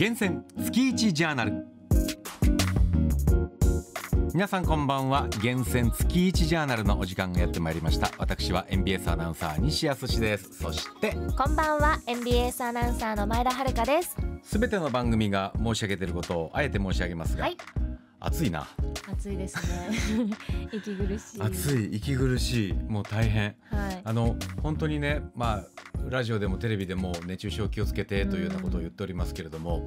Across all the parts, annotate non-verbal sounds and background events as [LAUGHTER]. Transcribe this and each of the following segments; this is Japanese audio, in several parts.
厳選月一ジャーナル皆さんこんばんは厳選月一ジャーナルのお時間がやってまいりました私は n b s アナウンサー西康ですそしてこんばんは n b s アナウンサーの前田遥ですすべての番組が申し上げていることをあえて申し上げますが、はい、暑いな暑いですね [LAUGHS] 息苦しい暑い息苦しいもう大変、はい、あの本当にねまあラジオでもテレビでも熱中症気をつけてというようなことを言っておりますけれども、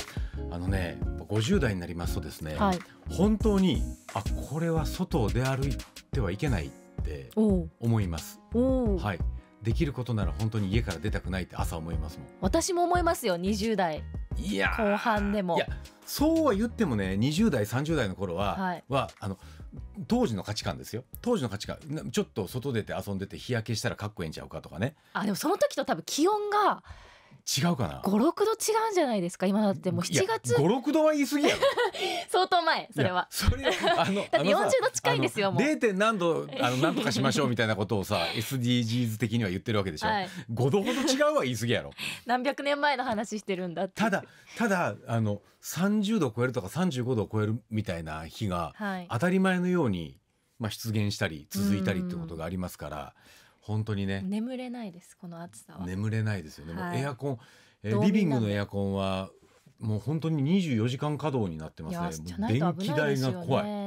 あのね50代になりますとですね、はい、本当にあこれは外を出歩いてはいけないって思います。はいできることなら本当に家から出たくないって朝思いますもん私も思いますよ20代後半でもそうは言ってもね20代30代の頃は、はい、はあの当時の価値観ですよ当時の価値観ちょっと外出て遊んでて日焼けしたらかっこええんちゃうかとかねあでもその時と多分気温が違うかな五六度違うんじゃないですか今だってもう7月五六度は言い過ぎやろ [LAUGHS] 相当前それはそれあの [LAUGHS] だって40度近いんですよもう 0. 点何度あの [LAUGHS] 何とかしましょうみたいなことをさ SDGs 的には言ってるわけでしょ、はい、5度ほど違うは言い過ぎやろ何百年前の話してるんだただただあの30度超えるとか35度超えるみたいな日が、はい、当たり前のように、まあ、出現したり続いたりってことがありますから。うん本当にね眠れないですこの暑さは眠れないですよね、はい、エアコンえリビングのエアコンはもう本当に24時間稼働になってますね。い電気代が怖い。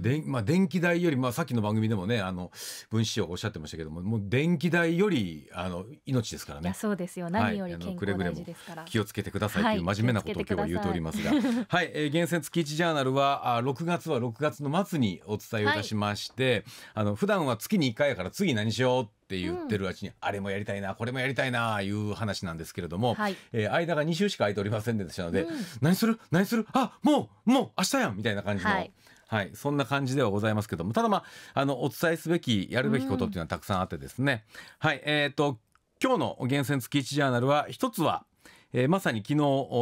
で、まあ、電気代より、まあ、さっきの番組でもねあの分子師匠おっしゃってましたけどももう電気代よりあの命ですからねそうですよ何より健康大事ですから、はい、くれぐれも気をつけてくださいという真面目なことを今日は言うておりますが、[LAUGHS] はい、はえー、厳選月1ジャーナルはあ6月は6月の末にお伝えをいたしまして、はい、あの普段は月に1回やから次何しようってって言ってるうちに、うん、あれもやりたいなこれもやりたいないう話なんですけれども、はい、えー、間が2週しか空いておりませんでしたので、うん、何する何するあもうもう明日やんみたいな感じの、はい、はい、そんな感じではございますけどもただまああのお伝えすべきやるべきことっていうのはたくさんあってですね、うん、はいえーと、今日の「厳選月1ジャーナルは」は一つは「えー、まさに昨日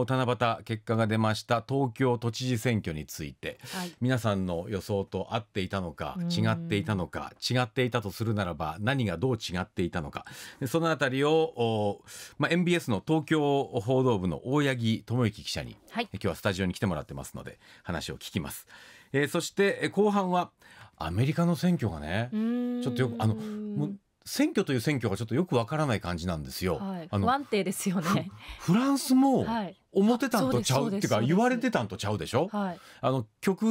七夕結果が出ました東京都知事選挙について、はい、皆さんの予想と合っていたのか違っていたのか違っていたとするならば何がどう違っていたのかそのあたりを、まあ、MBS の東京報道部の大八木智之記者に、はい、今日はスタジオに来てもらってますので話を聞きます。えー、そして後半はアメリカの選挙がねちょっとよくあの選挙という選挙がちょっとよくわからない感じなんですよ。はい、あの不安定ですよね。フランスも思ってたんとちゃう、はい、っていうか言われてたんとちゃうでしょ。はい、あの極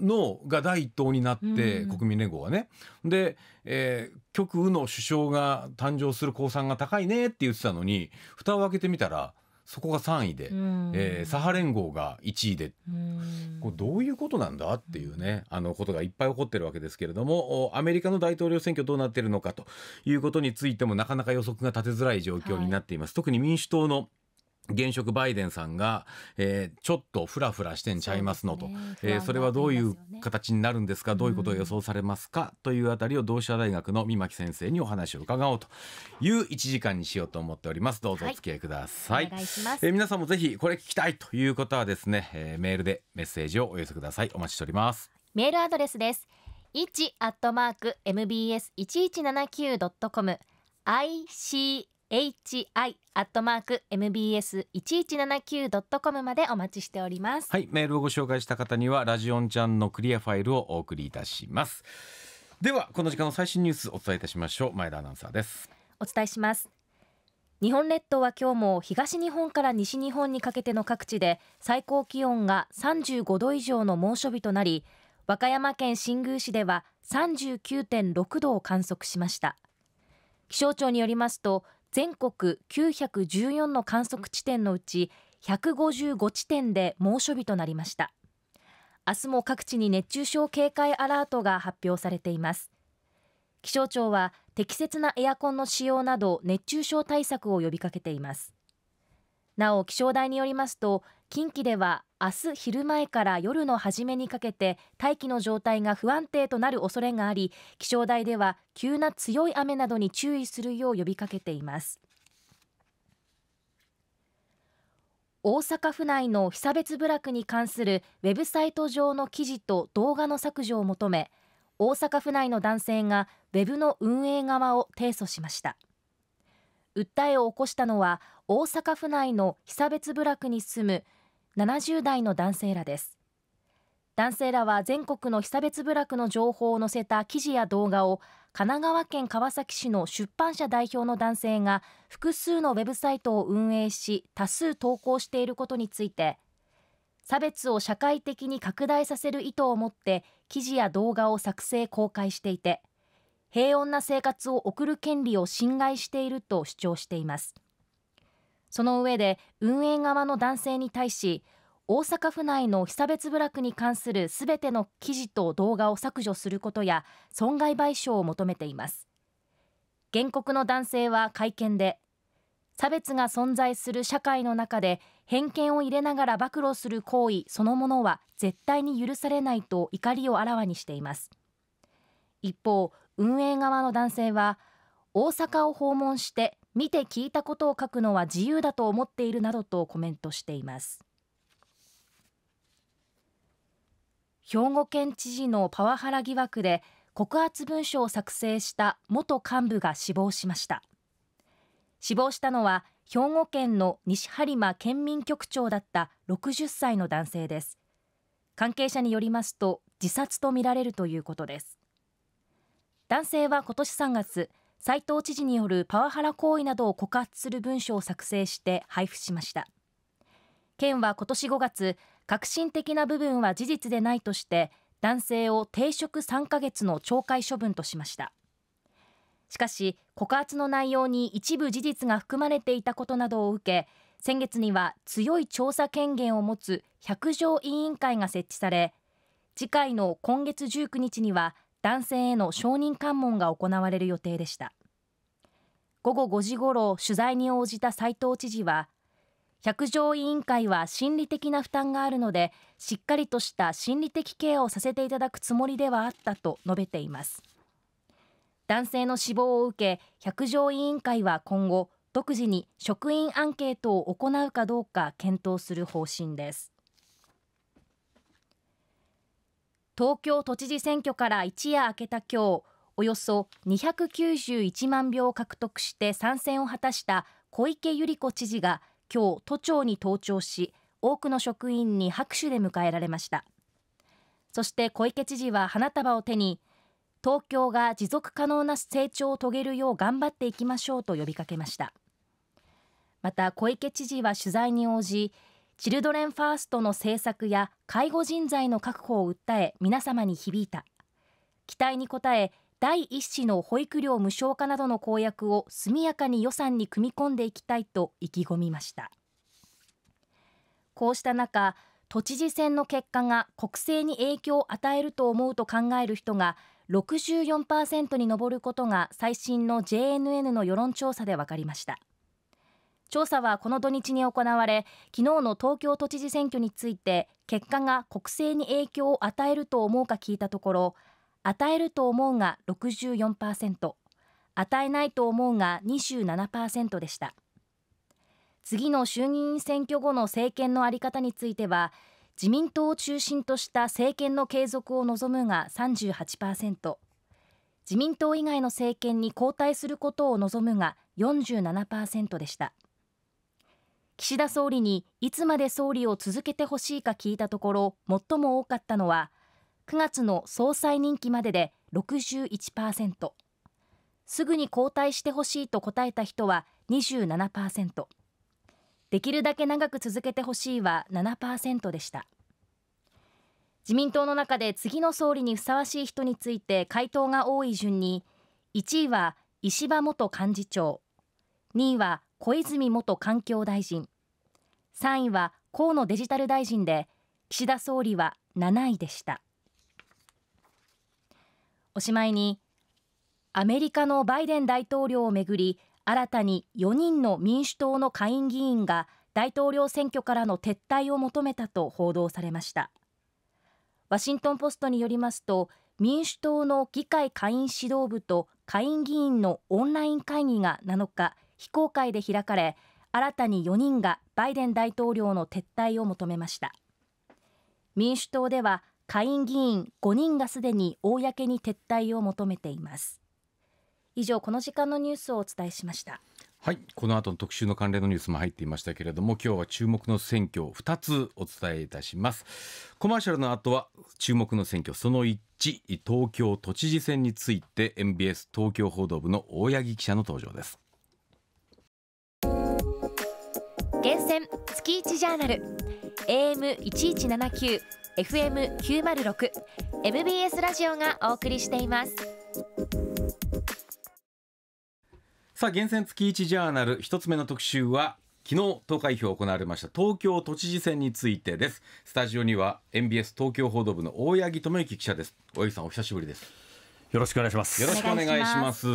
のが第一党になって国民連合がね。で、えー、極右の首相が誕生する公算が高いねって言ってたのに蓋を開けてみたら。そこが3位で、うえー、サハ連合が1位で、うこれどういうことなんだっていうねあのことがいっぱい起こってるわけですけれどもアメリカの大統領選挙どうなってるのかということについてもなかなか予測が立てづらい状況になっています、はい、特に民主党の現職バイデンさんが、えー、ちょっとふらふらしてんちゃいますのとそえそれはどういう形になるんですかどういうことが予想されますか、というあたりを同志社大学の三巻先生にお話を伺おうという1時間にしようと思っておりますどうぞお付き合いください,、はえー、皆さんもぜひこれ聞きたいという方はですね、えー、メールでメッセージをお寄せくださいお待ちしておりますメールアドレスです1アットマーク mbs 1179ドットコム ic h i アットマーク m b s 一一七九ドットコムまでお待ちしております。はい、メールをご紹介した方には、ラジオンちゃんのクリアファイルをお送りいたします。では、この時間の最新ニュースお伝えいたしましょう。前田アナウンサーです。お伝えします。日本列島は今日も東日本から西日本にかけての各地で最高気温が三十五度以上の猛暑日となり和歌山県新宮市では三十九点六度を観測しました気象庁によりますと全国914の観測地点のうち155地点で猛暑日となりました明日も各地に熱中症警戒アラートが発表されています気象庁は適切なエアコンの使用など熱中症対策を呼びかけていますなお気象台によりますと近畿では明日昼前から夜の初めにかけて大気の状態が不安定となる恐れがあり気象台では急な強い雨などに注意するよう呼びかけています大阪府内の被差別部落に関するウェブサイト上の記事と動画の削除を求め大阪府内の男性がウェブの運営側を提訴しました訴えを起こしたのは大阪府内の被差別部落に住む70代の男性らです男性らは全国の被差別部落の情報を載せた記事や動画を神奈川県川崎市の出版社代表の男性が複数のウェブサイトを運営し多数投稿していることについて差別を社会的に拡大させる意図を持って記事や動画を作成公開していて平穏な生活を送る権利を侵害していると主張していますその上で運営側の男性に対し大阪府内の被差別部落に関するすべての記事と動画を削除することや損害賠償を求めています原告の男性は会見で差別が存在する社会の中で偏見を入れながら暴露する行為そのものは絶対に許されないと怒りをあらわにしています一方運営側の男性は大阪を訪問して見て聞いたことを書くのは自由だと思っているなどとコメントしています兵庫県知事のパワハラ疑惑で告発文書を作成した元幹部が死亡しました死亡したのは兵庫県の西播磨県民局長だった60歳の男性です関係者によりますと自殺とみられるということです男性は今年3月斉藤知事によるパワハラ行為などを告発する文書を作成して配布しました県は今年5月革新的な部分は事実でないとして男性を停職3ヶ月の懲戒処分としましたしかし告発の内容に一部事実が含まれていたことなどを受け先月には強い調査権限を持つ百条委員会が設置され次回の今月19日には男性への承認喚問が行われる予定でした午後5時ごろ取材に応じた斉藤知事は百条委員会は心理的な負担があるのでしっかりとした心理的ケアをさせていただくつもりではあったと述べています男性の死亡を受け百条委員会は今後独自に職員アンケートを行うかどうか検討する方針です東京都知事選挙から一夜明けた今日、およそ291万票を獲得して参戦を果たした小池百合子知事が今日都庁に登庁し、多くの職員に拍手で迎えられました。そして小池知事は花束を手に、東京が持続可能な成長を遂げるよう頑張っていきましょうと呼びかけました。また小池知事は取材に応じ、チルドレンファーストの政策や介護人材の確保を訴え皆様に響いた期待に応え第1子の保育料無償化などの公約を速やかに予算に組み込んでいきたいと意気込みましたこうした中都知事選の結果が国政に影響を与えると思うと考える人が64%に上ることが最新の JNN の世論調査で分かりました。調査はこの土日に行われ昨日の東京都知事選挙について結果が国政に影響を与えると思うか聞いたところ与えると思うが64%与えないと思うが27%でした次の衆議院選挙後の政権の在り方については自民党を中心とした政権の継続を望むが38%自民党以外の政権に交代することを望むが47%でした。岸田総理にいつまで総理を続けてほしいか聞いたところ最も多かったのは9月の総裁任期までで61%すぐに交代してほしいと答えた人は27%できるだけ長く続けてほしいは7%でした自民党の中で次の総理にふさわしい人について回答が多い順に1位は石破元幹事長2位は小泉元環境大臣3位は河野デジタル大臣で岸田総理は7位でしたおしまいにアメリカのバイデン大統領をめぐり新たに4人の民主党の下院議員が大統領選挙からの撤退を求めたと報道されましたワシントン・ポストによりますと民主党の議会下院指導部と下院議員のオンライン会議が7日非公開で開かれ新たに4人がバイデン大統領の撤退を求めました民主党では下院議員5人がすでに公に撤退を求めています以上この時間のニュースをお伝えしましたはいこの後の特集の関連のニュースも入っていましたけれども今日は注目の選挙2つお伝えいたしますコマーシャルの後は注目の選挙その1東京都知事選について MBS 東京報道部の大八木記者の登場です厳選月一ジャーナル AM 一一七九 FM 九マル六 MBS ラジオがお送りしています。さあ厳選月一ジャーナル一つ目の特集は昨日投開票行われました東京都知事選についてですスタジオには MBS 東京報道部の大八木智之記者です大八木さんお久しぶりですよろしくお願いします。よろしくお願いします。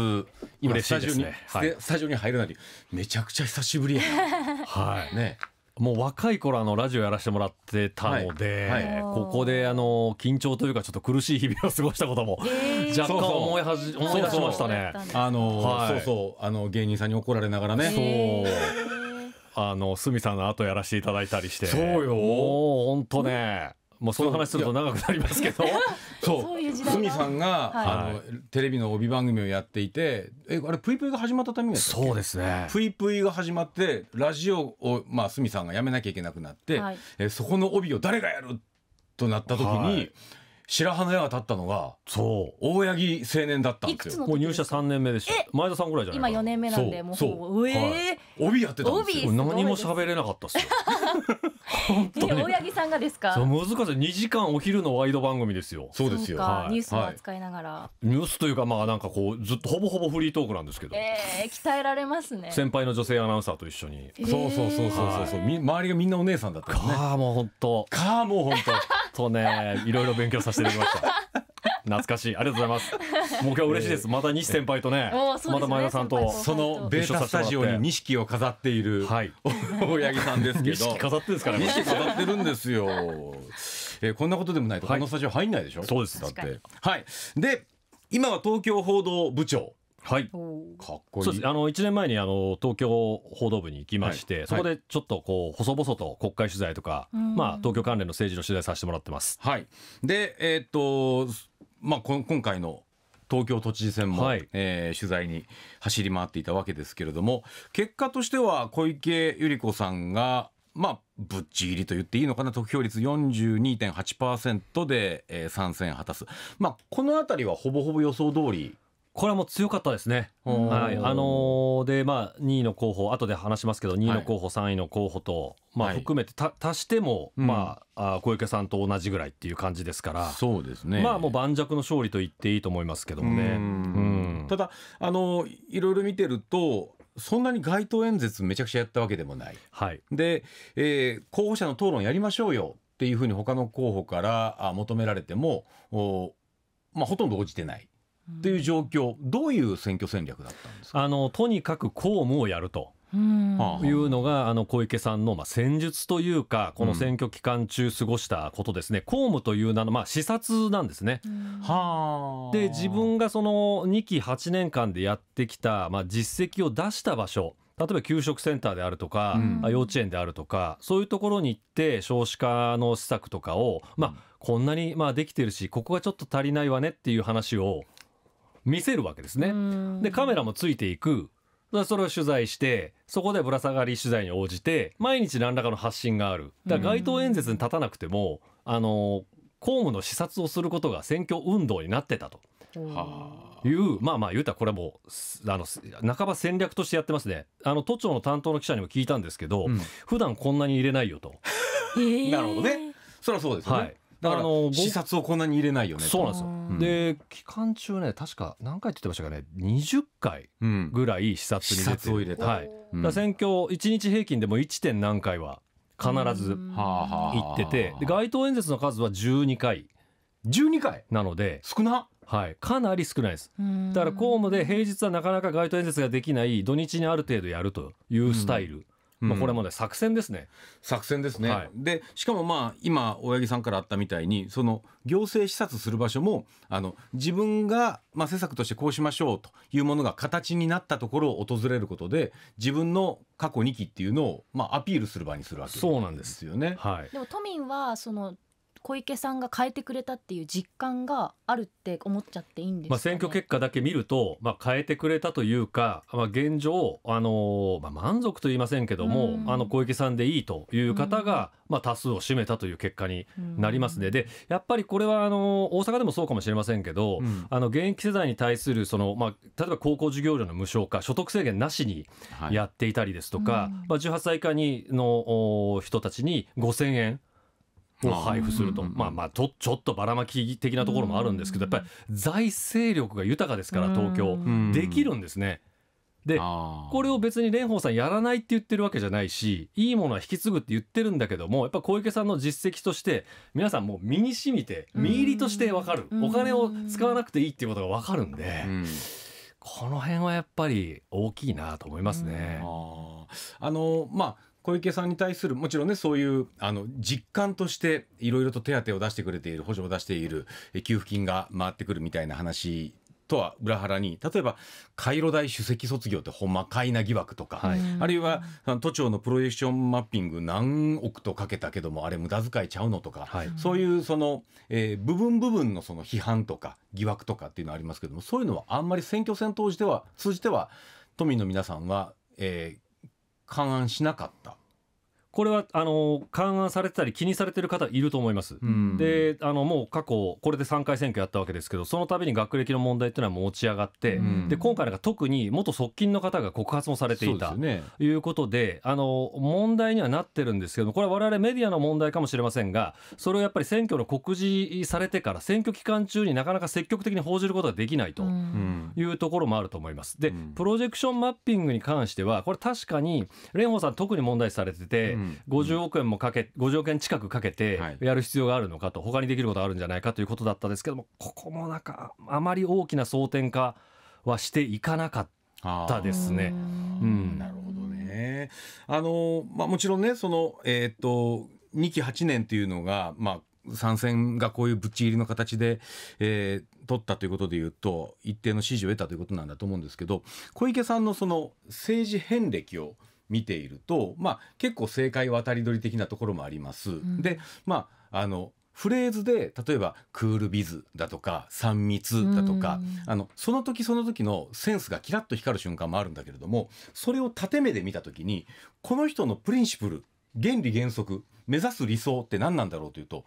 今スタジオに、はい、スタジオに入るなりめちゃくちゃ久しぶりや。はい [LAUGHS] ね。もう若い頃あのラジオやらせてもらってたので、はいはい、ここであの緊張というかちょっと苦しい日々を過ごしたことも、えー、若干思いはじ思い出しましたね。あの、はい、そうそうあの芸人さんに怒られながらね。そう。あの鷲見さんの後やらせていただいたりして。そうよ。本当ね。もうその話すると長くなりますけどそう [LAUGHS] 鷲見さんが、はい、あのテレビの帯番組をやっていてえあれプイプイが始まったためにそうですねプイプイが始まってラジオをまあ鷲見さんがやめなきゃいけなくなって、はい、えそこの帯を誰がやるとなった時に、はい白羽の矢が立ったのが、そう、大八木青年だったんですよ。もう入社三年目でしょ。前田さんぐらいじゃない今四年目なんで、もうそう、ええ、帯やってたんですよ。何も喋れなかったっすよ。[LAUGHS] 本当に。大八木さんがですか。そう難しい。2時間お昼のワイド番組ですよ。そうですよ。はい、ニュースも扱いながら、はい、ニュースというかまあなんかこうずっとほぼほぼフリートークなんですけど。ええー、鍛えられますね。先輩の女性アナウンサーと一緒に。えー、そうそうそうそうそうそう。み周りがみんなお姉さんだった、ね。かあもう本当。かあもう本当。とねいろいろ勉強させていただきました。懐かしいありがとうございます [LAUGHS] もう今日嬉しいです、また西先輩とね、また前田さんとそのベータスタジオに錦を飾っている、はい、[LAUGHS] 大八木さんですけど錦飾ってですからね錦飾ってるんですよ、えー、こんなことでもないとこのスタジオ入んないでしょ、はそうですだってはいで今は東京報道部長はい、かっこいいあの1年前にあの東京報道部に行きまして、はい、そこでちょっとこう細々と国会取材とか、はい、まあ、東京関連の政治の取材させてもらってます。はい、で、えー、っとまあ、今回の東京都知事選も、はい、えー、取材に走り回っていたわけですけれども結果としては小池百合子さんが、まあ、ぶっちぎりと言っていいのかな得票率42.8%で、えー、参戦果たす、まあ、この辺りはほぼほぼ予想通りこれはもう強かったですね。はい、あのー、で、まあ、2位の候補、後で話しますけど、2位の候補、三3位の候補と、まあ、含めて、はい、足しても、うん、まあ、小池さんと同じぐらいっていう感じですから、そうですね。まあ、もう盤石の勝利と言っていいと思いますけどもね。うんただ、あのー、いろいろ見てると、そんなに街頭演説めちゃくちゃやったわけでもない。はい、で、えー、候補者の討論やりましょうよっていうふうに他の候補から求められても、おまあ、ほとんど応じてない。っていう状況、どういう選挙戦略だったんですかあのとにかく公務をやると。いうのがあの小池さんのまあ戦術というかこの選挙期間中過ごしたことですね、うん、公務という名のまあ視察なんですね。で自分がその2期8年間でやってきたまあ実績を出した場所例えば給食センターであるとか、うん、幼稚園であるとかそういうところに行って少子化の施策とかをまあこんなにまあできてるしここがちょっと足りないわねっていう話を見せるわけですね。でカメラもついていくそれを取材してそこでぶら下がり取材に応じて毎日何らかの発信があるだから街頭演説に立たなくてもあの公務の視察をすることが選挙運動になってたと。いうまあまあ言うたらこれもあの半ば戦略としてやってますねあの都庁の担当の記者にも聞いたんですけど、うん、普段こんなに入れないよとなるほどねそりゃそうですね、はい、だから視察をこんなに入れないよねそうなんですよ、うん、で期間中ね確か何回って言ってましたかね20回ぐらい視察に出て、入れた、はいうん、だ選挙1日平均でも 1. 点何回は必ず行っててで街頭演説の数は12回12回なので少なはい、かなり少ないです。だから公務で平日はなかなか街頭演説ができない土日にある程度やるというスタイルうん、まあ、これはまだ作戦ですね。作戦ですね、はい、でしかもまあ今親八木さんからあったみたいにその行政視察する場所もあの自分が、まあ、施策としてこうしましょうというものが形になったところを訪れることで自分の過去2期っていうのを、まあ、アピールする場にするわけですよね。そうなんですよね、はい、でも都民はその小池さんが変えてくれたっていう実感があるって思っちゃっていいんです、ね、まあ、選挙結果だけ見ると、まあ、変えてくれたというか、まあ、現状、あのまあ、満足と言いませんけども、あの小池さんでいいという方が、まあ、多数を占めたという結果になりますね。でやっぱりこれはあの大阪でもそうかもしれませんけど、うん、あの現役世代に対するその、まあ、例えば高校授業料の無償化所得制限なしにやっていたりですとか、はいうん、まあ、18歳以下にの人たちに5000円を配布すると、まあまあちょっとばらまき的なところもあるんですけど、やっぱり財政力が豊かですから東京できるんですね。でこれを別に蓮舫さんやらないって言ってるわけじゃないしいいものは引き継ぐって言ってるんだけどもやっぱ小池さんの実績として皆さんもう身にしみて身入りとして分かるお金を使わなくていいっていうことが分かるんで。この辺はやっぱり大きいなと思いますね。あのまあ小池さんに対するもちろんねそういうあの実感としていろいろと手当を出してくれている補助を出している給付金が回ってくるみたいな話とは裏腹に例えばカイロ大首席卒業ってほんまかいな疑惑とか、はい、あるいは都庁のプロジェクションマッピング何億とかけたけどもあれ無駄遣いちゃうのとか、はい、そういうその、えー、部分部分のその批判とか疑惑とかっていうのはありますけどもそういうのはあんまり選挙戦当時では通じては都民の皆さんは、えー、勘案しなかったこれはあの勘案されてたり気にされてる方いると思います、うん、であのもう過去これで3回選挙やったわけですけどその度に学歴の問題っていうのは持ち上がって、うん、で今回なんか特に元側近の方が告発もされていたと、いうことであの問題にはなってるんですけどこれは我々メディアの問題かもしれませんがそれをやっぱり選挙の告示されてから選挙期間中になかなか積極的に報じることができないというところもあると思います。でプロジェクションマッピングに関してはこれ確かに蓮舫さん特に問題視されてて、50億円もかけ、50億円近くかけてやる必要があるのかと、他にできることあるんじゃないかということだったですけども、ここもなんか、あまり大きな争点化はしていかなかったですね。うん、なるほどね。あの、まあ、もちろんね、その、えっ、と、2期8年というのが、まあ、参戦がこういうぶっちぎりの形で、えー、取ったということでいうと一定の支持を得たということなんだと思うんですけど小池さんのその政治遍歴を見ていると、まあ、結構正解渡り鳥的なところもあります。うん、で、まあ、あのフレーズで例えばクールビズだとか三密だとか、うん、あのその時その時のセンスがキラッと光る瞬間もあるんだけれどもそれを縦目で見た時にこの人のプリンシプル原理原則目指す理想って何なんだろうというと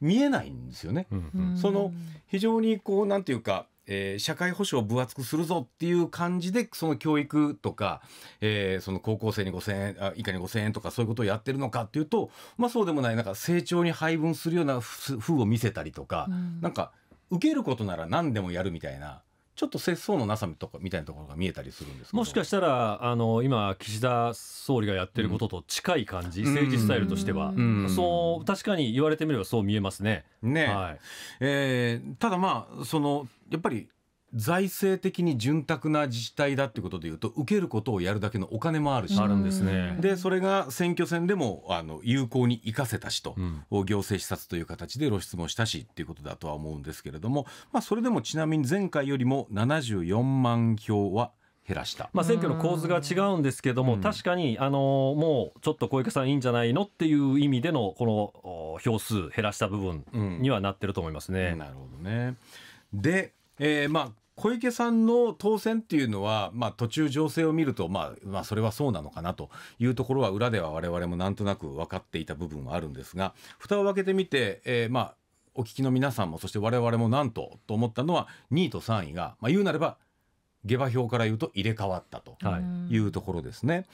見えないんですよね。うん、その非常にこうなんていうかえー、社会保障を分厚くするぞっていう感じで、その教育とか、えー、その高校生に5000円、あ以下に5000円とかそういうことをやってるのかっていうと、まあそうでもない、なんか成長に配分するような風を見せたりとか、うん、なんか受けることなら何でもやるみたいな。ちょっと節操のなさみとかみたいなところが見えたりするんですもしかしたらあの今、岸田総理がやってることと近い感じ、うん、政治スタイルとしては、うん、そう確かに言われてみればそう見えますね。ね、はいえー、ただ、まあそのやっぱり財政的に潤沢な自治体だっていうことでいうと受けることをやるだけのお金もあるしあるんですねでそれが選挙戦でもあの有効に生かせたしと、うん、行政視察という形で露出もしたしっていうことだとは思うんですけれども、まあ、それでもちなみに前回よりも74万票は減らした、まあ、選挙の構図が違うんですけども、確かに、あのもうちょっと小池さんいいんじゃないのっていう意味でのこの票数減らした部分にはなってると思いますね。うん、なるほどねでえー、まあ小池さんの当選っていうのは、まあ、途中情勢を見ると、まあ、まあそれはそうなのかなというところは裏では我々もなんとなく分かっていた部分はあるんですが蓋を開けてみて、えー、まあお聞きの皆さんもそして我々もなんとと思ったのは2位と3位が、まあ、言うなれば下馬評から言うと入れ替わったというところですね。はい、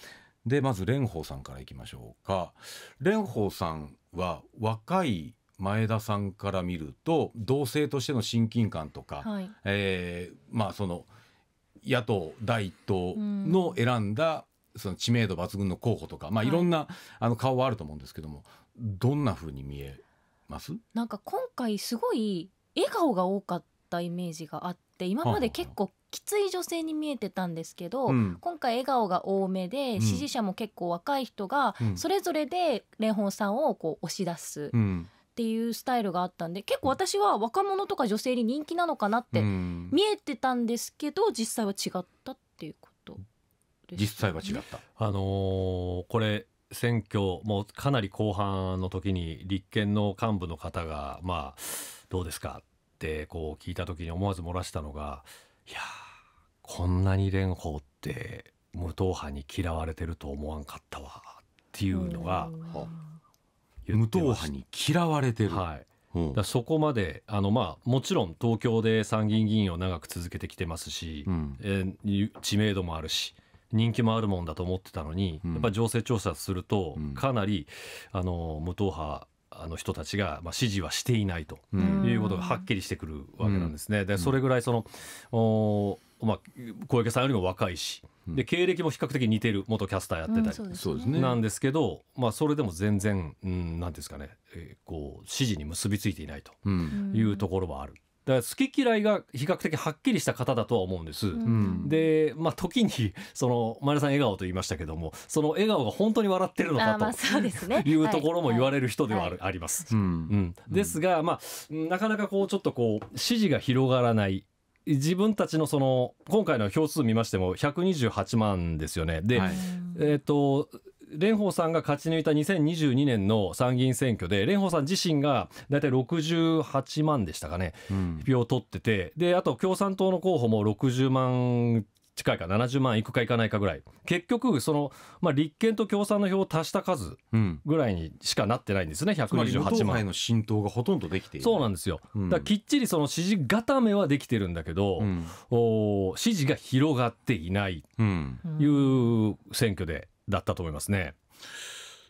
でまず蓮舫さんからいきましょうか。蓮舫さんは若い前田さんから見ると同性としての親近感とか、はい、えー、まあその野党第一党の選んだその知名度抜群の候補とか、まあ、いろんな、あの顔はあると思うんですけども、どんなふうに見えますなんか今回すごい笑顔が多かったイメージがあって今まで結構きつい女性に見えてたんですけど、うん、今回笑顔が多めで支持者も結構若い人がそれぞれで蓮舫さんをこう押し出す。うんうんっていうスタイルがあったんで結構私は若者とか女性に人気なのかなって見えてたんですけど実際は違ったっていうことでね、実際は違った。あのー、これ選挙もうかなり後半の時に立憲の幹部の方がまあどうですかってこう聞いた時に思わず漏らしたのがいやこんなに蓮舫って無党派に嫌われてると思わんかったわっていうのが無党派に嫌われてる、はい、だそこまであの、まあ、もちろん東京で参議院議員を長く続けてきてますし、うん、えー、知名度もあるし人気もあるもんだと思ってたのに、うん、やっぱ情勢調査すると、うん、かなりあの無党派あの人たちが、まあ、支持はしていないということがはっきりしてくるわけなんですね。でそれぐらいその、おまあ、小池さんよりも若いし、で経歴も比較的似てる元キャスターやってたり、そうですね、なんですけど、まあ、それでも全然何、うん、ですかね、えー、こう指示に結びついていないというところはある。だから好き嫌いが比較的はっきりした方だとは思うんです。うん、で、まあ、時にその前田さん笑顔と言いましたけどもその笑顔が本当に笑ってるのかと、ね、[LAUGHS] いうところも言われる人ではあ,、あります。うん、うん、ですが、まあ、なかなかこうちょっとこう支持が広がらない自分たちのその今回の票数見ましても128万ですよね。で、はい、えっ、ー、と蓮舫さんが勝ち抜いた2022年の参議院選挙で蓮舫さん自身が大体68万でしたかね、うん、票を取っててであと共産党の候補も60万近いか70万いくかいかないかぐらい結局その、まあ、立憲と共産の票を足した数ぐらいにしかなってないんですね、うん、128万の浸透がほとんどできているそうなんですよ、うん、だきっちりその支持固めはできてるんだけど、うん、お支持が広がっていないいう選挙でだったと思いますね。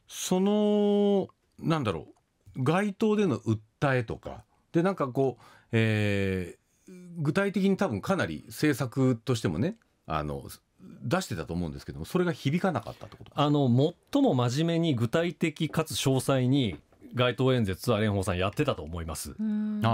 そのなんだろう街頭での訴えとかでなんかこう、えー、具体的に多分かなり政策としてもねあの出してたと思うんですけどもそれが響かなかったってことあの最も真面目に具体的かつ詳細に街頭演説は蓮舫さんやってたと思います。あ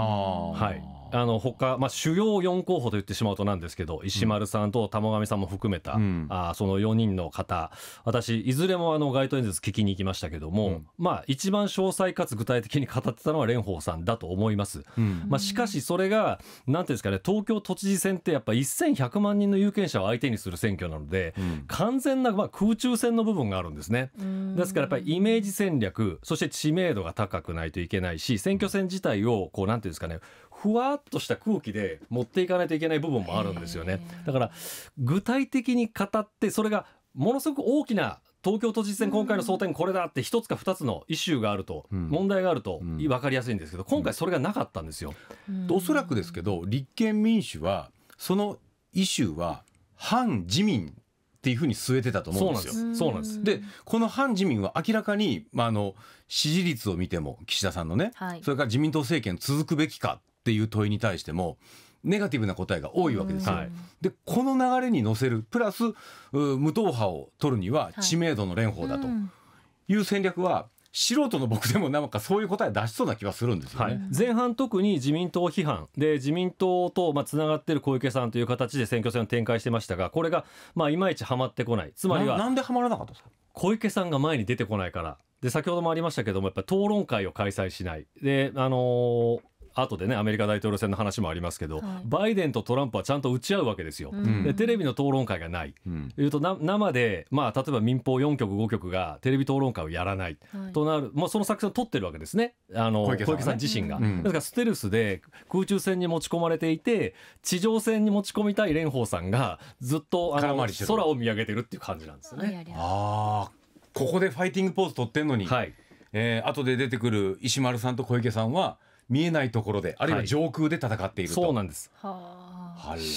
はいあの他、まあ、主要4候補と言ってしまうとなんですけど、石丸さんと玉上さんも含めた、うん、あその4人の方、私、いずれもあの街頭演説聞きに行きましたけども、うん、まあ、一番詳細かつ具体的に語ってたのは蓮舫さんだと思います。うん、まあ、しかし、それが、なんていうんですかね、東京都知事選ってやっぱ1100万人の有権者を相手にする選挙なので、完全な、まあ、空中戦の部分があるんですね。ですから、やっぱりイメージ戦略、そして知名度が高くないといけないし、選挙戦自体を、こう、なんていうんですかね、ふわっとした空気で持っていかないといけない部分もあるんですよね。だから具体的に語ってそれがものすごく大きな東京都知事選今回の争点これだって一つか二つのイシューがあると、問題があると分かりやすいんですけど今回それがなかったんですよ、おそらくですけど立憲民主はそのイシューは反自民っていうふうに据えてたと思うんですよ。そうなんですでこの反自民は明らかに、まあ、あの支持率を見ても岸田さんのね、はい、それから自民党政権続くべきかっていう問いに対してもネガティブな答えが多いわけですよ。うん、でこの流れに乗せるプラス無党派を取るには知名度の連邦だという戦略は、素人の僕でもなんかそういう答え出しそうな気はするんですよね、はい、前半特に自民党批判で自民党とまあつながっている小池さんという形で選挙戦を展開してましたがこれがまあいまいちはまってこないつまりはなんでハマらなかったですか小池さんが前に出てこないからで先ほどもありましたけどもやっぱ討論会を開催しないであのー後でねアメリカ大統領選の話もありますけど、はい、バイデンとトランプはちゃんと打ち合うわけですよ、うん、でテレビの討論会がない、うん、いうと生で、まあ、例えば民放4局5局がテレビ討論会をやらない、となる、まあ、その作戦を取ってるわけですねあの小池さん、さん自身が、うん、ですからステルスで空中戦に持ち込まれていて地上戦に持ち込みたい蓮舫さんがずっとあの空を見上げてるっていう感じなんですね。あここでファイティングポーズ取ってんのに、はいえー、後で出てくる石丸さんと小池さんは見えないところであるいは上空で戦っていると、はい、そうなんですシ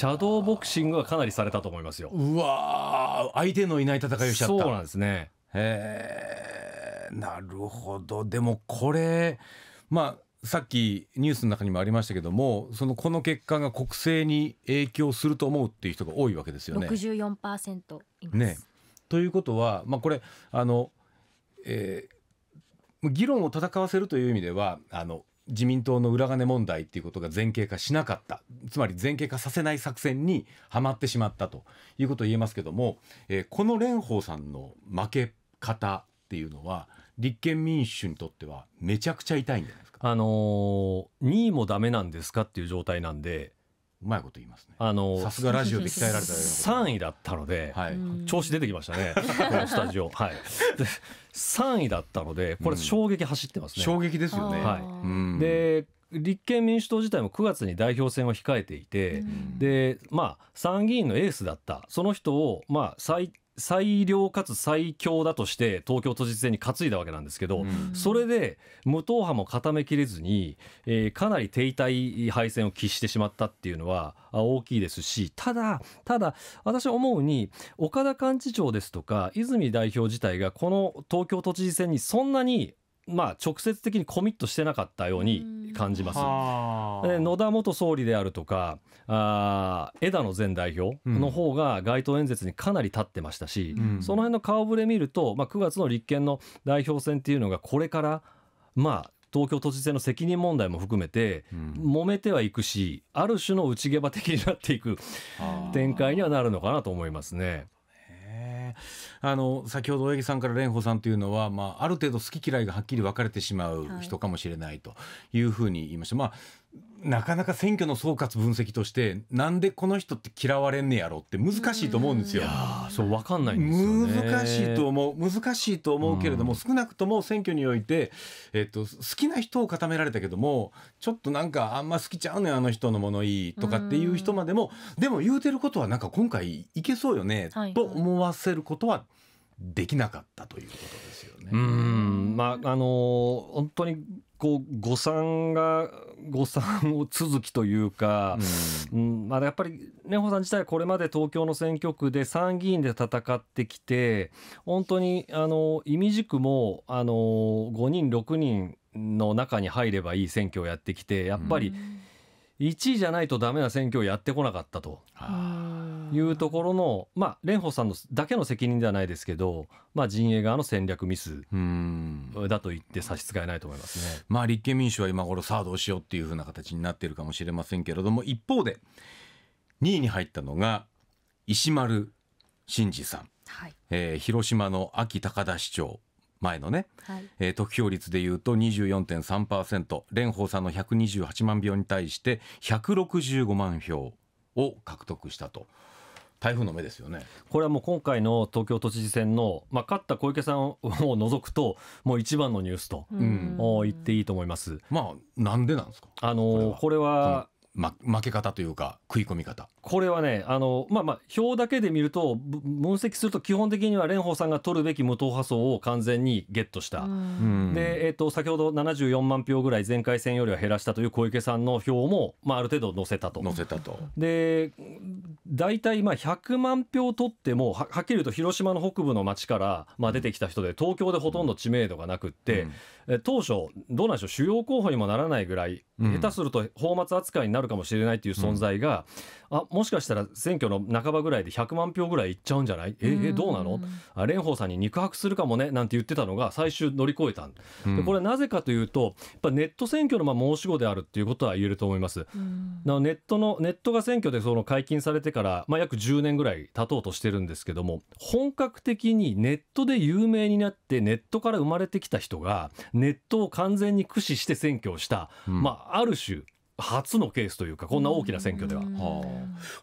ャドーボクシングはかなりされたと思いますようわ相手のいない戦いをしちゃったそうなんですねへえなるほどでもこれまあさっきニュースの中にもありましたけどもそのこの結果が国政に影響すると思うっていう人が多いわけですよね。64%いますねということは、まあ、これあの、えー、議論を戦わせるという意味ではあの自民党の裏金問題っていうことが前傾化しなかったつまり前傾化させない作戦にはまってしまったということを言えますけども、えー、この蓮舫さんの負け方っていうのは立憲民主にとってはめちゃくちゃ痛いんじゃないですか。あのー、2位もダメなんですかっていう状態なんでうまいこと言いますね。あのさすがラジオで鍛えられたよ3位だったので、はい、調子出てきましたね、[LAUGHS] このスタジオ。はい、3位だったので、これ、衝撃走ってますね、うん、衝撃ですよね、はい、で立憲民主党自体も9月に代表選を控えていて、うん、でまあ、参議院のエースだったその人を、まあ、最最良かつ最強だとして東京都知事選に担いだわけなんですけど、うん、それで無党派も固めきれずに、えー、かなり停滞敗戦を喫してしまったっていうのは大きいですしただただ私思うに岡田幹事長ですとか泉代表自体がこの東京都知事選にそんなにまあ、直接的にコミットしてなかったように感じます。野田元総理であるとかあ枝野前代表の方が街頭演説にかなり立ってましたし、うん、その辺の顔ぶれ見ると、まあ、9月の立憲の代表選っていうのがこれから、まあ、東京都知事選の責任問題も含めて、うん、揉めてはいくしある種の内毛羽的になっていく展開にはなるのかなと思いますね。ねあの先ほど大八木さんから蓮舫さんというのは、まあ、ある程度好き嫌いがはっきり分かれてしまう人かもしれないというふうに言いました。まあなかなか選挙の総括分析としてなんでこの人って嫌われんねやろって難しいと思うんですよ。そう分かんない、ね、難しいと思う難しいと思うけれども、少なくとも選挙において、えっと、好きな人を固められたけどもちょっとなんかあんま好きちゃうねあの人のものいいとかっていう人までも、でも言うてることはなんか今回いけそうよね、はい、と思わせることはできなかったということですよね。うんまああの本当にこう誤算が誤算を続きというか、うんまあ、やっぱり蓮舫さん自体はこれまで東京の選挙区で参議院で戦ってきて本当にあの意味軸もあの5人6人の中に入ればいい選挙をやってきてやっぱり、うん1位じゃないとダメな選挙をやってこなかったというところの、まあ、蓮舫さんのだけの責任ではないですけど、まあ、陣営側の戦略ミスだと言って差し支えないと思いますね、まあ、立憲民主は今頃さあどうしようっていうふうな形になっているかもしれませんけれども一方で2位に入ったのが石丸真二さん、はいえー、広島の安芸高田市長前のね、はい、えー、得票率でいうと24.3%蓮舫さんの128万票に対して165万票を獲得したと。台風の目ですよねこれはもう今回の東京都知事選の、まあ、勝った小池さんを除くともう一番のニュースと、うん、言っていいと思います。まあ、なんでなんですかあのこれはま、負け方というか食い込み方これはねあの、まあ、まあ表だけで見ると分析すると基本的には蓮舫さんが取るべき無党派層を完全にゲットした、で、えっと、先ほど74万票ぐらい前回戦よりは減らしたという小池さんの票も、まあ、ある程度載せたと。せたとで大体まあ100万票取ってもはっきり言うと広島の北部の町から、まあ、出てきた人で東京でほとんど知名度がなくって、うん、当初どうなんでしょう主要候補にもならないぐらい、下手すると泡沫扱いになるるかもしれないという存在が、うん、あもしかしたら選挙の半ばぐらいで100万票ぐらいいっちゃうんじゃないええどうなの蓮舫さんに肉薄するかもねなんて言ってたのが最終乗り越えた、ん、でこれなぜかというとやっぱネット選挙のまあ申し子であるっていうことは言えると思います。うん、ネットのネットが選挙でその解禁されてから、まあ、約10年ぐらい経とうとしてるんですけども本格的にネットで有名になってネットから生まれてきた人がネットを完全に駆使して選挙をした、うん、まあ、ある種初のケースというかこんな大きな選挙では、はあ、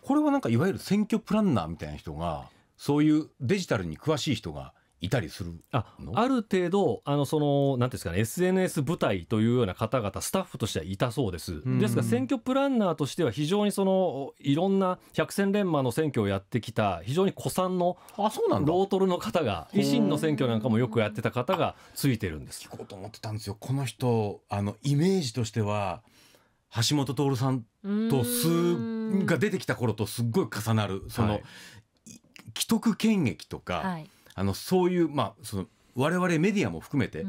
これはなんかいわゆる選挙プランナーみたいな人がそういうデジタルに詳しい人がいたりするあある程度あのそのなんですかね SNS 部隊というような方々スタッフとしてはいたそうですですが選挙プランナーとしては非常にそのいろんな百戦錬磨の選挙をやってきた非常に古参のあそうなんロートルの方が維新の選挙なんかもよくやってた方がついてるんです聞こうと思ってたんですよこの人あのイメージとしては橋本徹さんとすが出てきた頃とすっごい重なるその、はい、既得権益とか、はい、あのそういうまあその我々メディアも含めて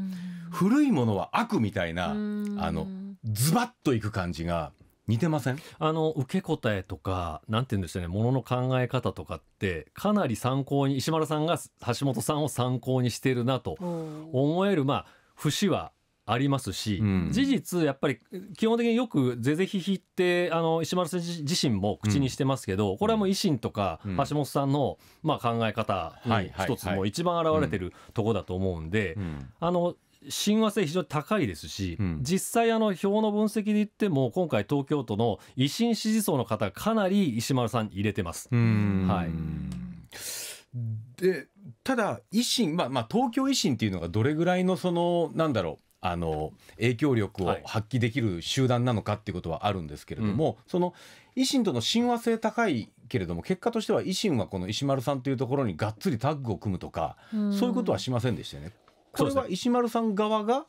古いものは悪みたいなあのズバッといく感じが似てませんあの受け答えとかなんて言うんですよねものの考え方とかってかなり参考に石丸さんが橋本さんを参考にしてるなと思えるまあ節はありますし、うん、事実やっぱり基本的によく是々非々ってあの石丸さん自身も口にしてますけど、うん、これはもう維新とか橋本さんの、うん、まあ、考え方一つも一番表れてるとこだと思うんで、あの親和性非常に高いですし、実際あの票の分析で言っても今回東京都の維新支持層の方かなり石丸さん入れてます。はいでただ維新、まあまあ、東京維新っていうのがどれぐらいのそのなんだろうあの影響力を発揮できる集団なのかっていうことはあるんですけれども、はいうん、その維新との親和性高いけれども結果としては維新はこの石丸さんというところにがっつりタッグを組むとか、うん、そういうことはしませんでしたよね。これは石丸さん側が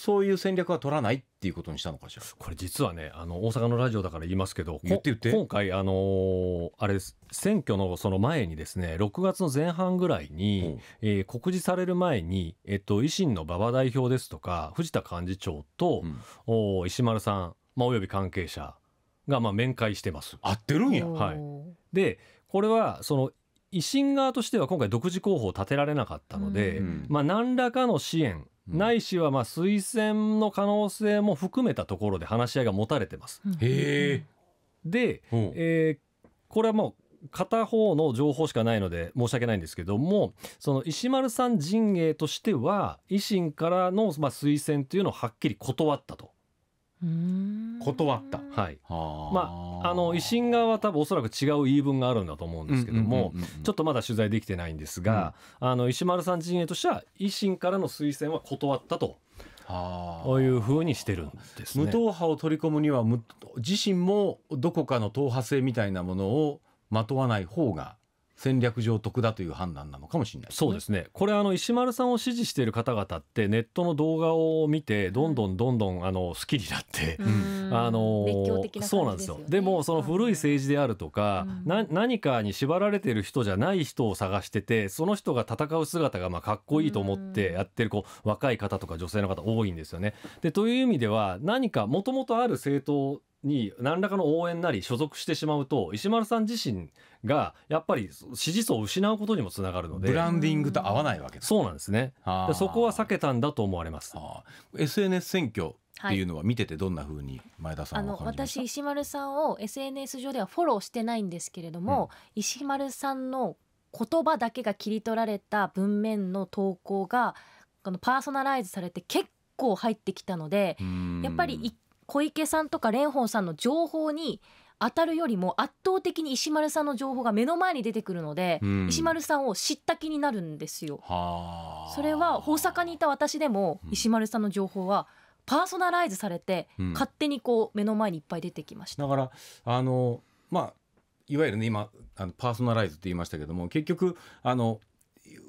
そういう戦略は取らないっていうことにしたのかしらこれ実はねあの大阪のラジオだから言いますけど言って言って今回あのー、あれです選挙のその前にですね6月の前半ぐらいに、うえー、告示される前に、えっと、維新の馬場代表ですとか藤田幹事長と、うん、お石丸さん、まあ、および関係者がまあ面会してます。合ってるんや、はい、でこれはその維新側としては今回独自候補を立てられなかったので、うん、まあ、何らかの支援ないしはまあ推薦の可能性も含めたところで話し合いが持たれてます。へで、えー、これはもう片方の情報しかないので申し訳ないんですけどもその石丸さん陣営としては維新からのまあ推薦というのをはっきり断ったと。断った、はいまあ、あの維新側は多分おそらく違う言い分があるんだと思うんですけども、ちょっとまだ取材できてないんですが、うん、あの石丸さん陣営としては維新からの推薦は断ったと。こいうふうにしてるんです、ね、無党派を取り込むには自身もどこかの党派性みたいなものをまとわない方が戦略上得だという判断なのかもしれない、ね、そうですねこれあの石丸さんを支持している方々ってネットの動画を見てどんどんどんどんあの好きになって、うん、[LAUGHS] あの、そうなんですよでもその古い政治であるとか、な何かに縛られてる人じゃない人を探しててその人が戦う姿がまあかっこいいと思ってやってるこう若い方とか女性の方多いんですよね。でという意味では何かもともとある政党に何らかの応援なり所属してしまうと石丸さん自身がやっぱり支持層を失うことにもつながるのでブランディングと合わないわけそうなんですねでそこは避けたんだと思われます SNS 選挙っていうのは見ててどんな風に前田さんあの私石丸さんを SNS 上ではフォローしてないんですけれども、うん、石丸さんの言葉だけが切り取られた文面の投稿がこのパーソナライズされて結構入ってきたのでやっぱり一小池さんとか蓮舫さんの情報に当たるよりも圧倒的に石丸さんの情報が目の前に出てくるので、うん、石丸さんを知った気になるんですよ。それは大阪にいた私でも石丸さんの情報はパーソナライズされて、勝手にこう目の前にいっぱい出てきました。だからあのまあいわゆるね今あのパーソナライズって言いましたけども結局あの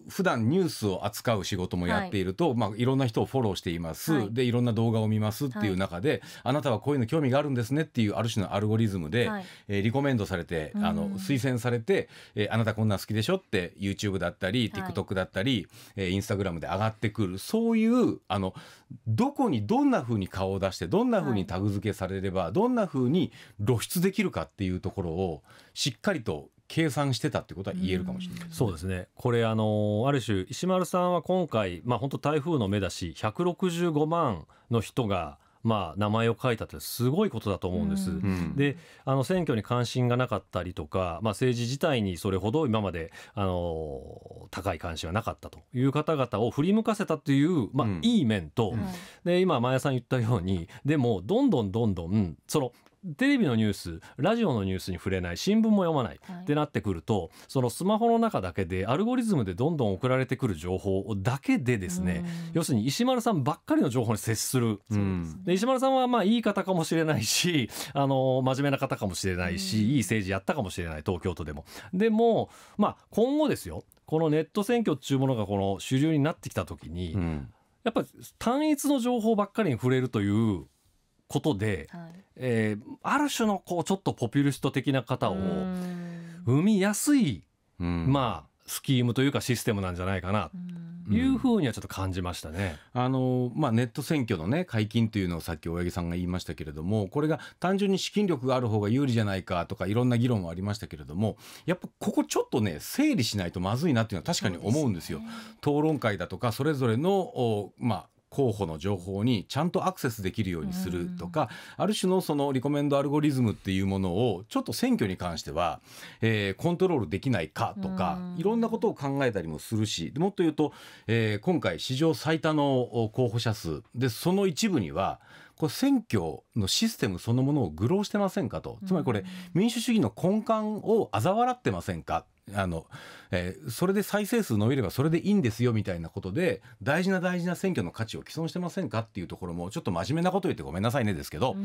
普段ニュースを扱う仕事もやっていると、はいまあ、いろんな人をフォローしています、はい、でいろんな動画を見ますっていう中で、はい、あなたはこういうの興味があるんですねっていうある種のアルゴリズムで、はい、えー、リコメンドされてあの推薦されて、えー、あなたこんな好きでしょって YouTube だったり TikTok だったり、はいえー、Instagram で上がってくるそういうあのどこにどんなふうに顔を出してどんなふうにタグ付けされれば、どんなふうに露出できるかっていうところをしっかりと計算してたってことは言えるかもしれない、ねうそうですねこれあのある種石丸さんは今回まあ本当台風の目だし165万の人がまあ、名前を書いたってすごいことだと思うんです。うん、であの選挙に関心がなかったりとか、まあ、政治自体にそれほど今まであの高い関心はなかったという方々を振り向かせたという、まあ、いい面と、うん、で今前さん言ったようにでもどんどんどんどんそのテレビのニュースラジオのニュースに触れない新聞も読まない、ってなってくるとそのスマホの中だけでアルゴリズムでどんどん送られてくる情報だけでですね、要するに石丸さんばっかりの情報に接する、うん、で石丸さんはまあいい方かもしれないし [LAUGHS] あの真面目な方かもしれないし、いい政治やったかもしれない東京都でも。でも、まあ、今後ですよこのネット選挙っていうものがこの主流になってきた時に、やっぱ単一の情報ばっかりに触れるということで、はい、えー、ある種のこうちょっとポピュリスト的な方を生みやすい、うん、まあスキームというかシステムなんじゃないかな。いうふうにはちょっと感じましたね。うん、あのまあ、ネット選挙の、ね、解禁というのをさっき大八木さんが言いましたけれどもこれが単純に資金力がある方が有利じゃないかとかいろんな議論もありましたけれどもやっぱここちょっとね整理しないとまずいなというのは確かに思うんですよ。すね、討論会だとかそれぞれの、まあ、候補の情報にちゃんとアクセスできるようにするとか、ある種のそのリコメンドアルゴリズムっていうものをちょっと選挙に関しては、えー、コントロールできないかとか、いろんなことを考えたりもするしもっと言うと、えー、今回史上最多の候補者数でその一部にはこれ選挙のシステムそのものを愚弄してませんかとつまりこれ民主主義の根幹を嘲笑ってませんかあの、えー、それで再生数伸びればそれでいいんですよみたいなことで、大事な大事な選挙の価値を毀損してませんかっていうところも、ちょっと真面目なこと言ってごめんなさいねですけど、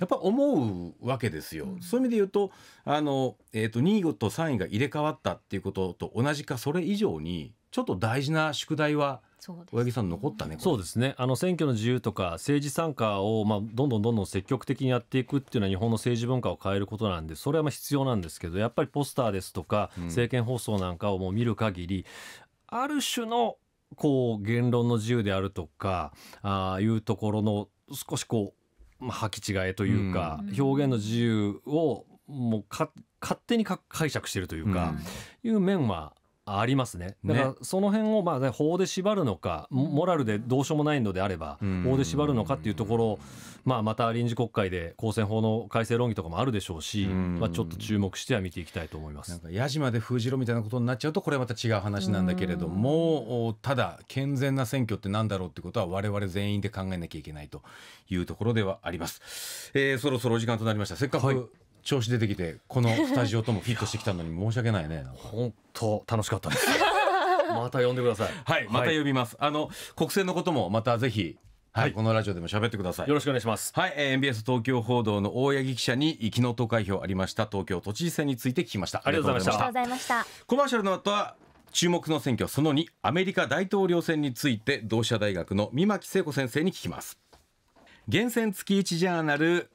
やっぱ思うわけですよ。そういう意味で言うと、あの、えっ、ー、と、2位と3位が入れ替わったっていうことと同じか、それ以上に、ちょっと大事な宿題は小さん残ったねそうですねあの選挙の自由とか政治参加を、まあ、どんどんどんどん積極的にやっていくっていうのは日本の政治文化を変えることなんでそれはまあ必要なんですけどやっぱりポスターですとか政見放送なんかをもう見る限り、うん、ある種のこう言論の自由であるとかあいうところの少しこう、まあ、履き違えというか、うん、表現の自由をもうか勝手に解釈しているというか、うん、いう面はありますねだからその辺をまあ、法で縛るのかモラルでどうしようもないのであれば法で縛るのかっていうところ、まあ、また臨時国会で公選法の改正論議とかもあるでしょうし、まあ、ちょっと注目しては見ていきたいと思いますなんかで封じろみたいなことになっちゃうとこれはまた違う話なんだけれどもただ健全な選挙ってなんだろうってことは我々全員で考えなきゃいけないというところではあります。えー、そろそろ時間となりましたせっかく、はい調子出てきてこのスタジオともフィットしてきたのに [LAUGHS] 申し訳ないね本当楽しかったです [LAUGHS] また呼んでくださいはいまた呼びます、はい、あの国政のこともまたぜひはい、はい、このラジオでも喋ってください。よろしくお願いします。はい、えー、MBS 東京報道の大八木記者に昨日投開票ありました東京都知事選について聞きました。ありがとうございました。ありがとうございました。コマーシャルの後は注目の選挙その2アメリカ大統領選について同志社大学の三牧聖子先生に聞きます。厳選月一ジャーナル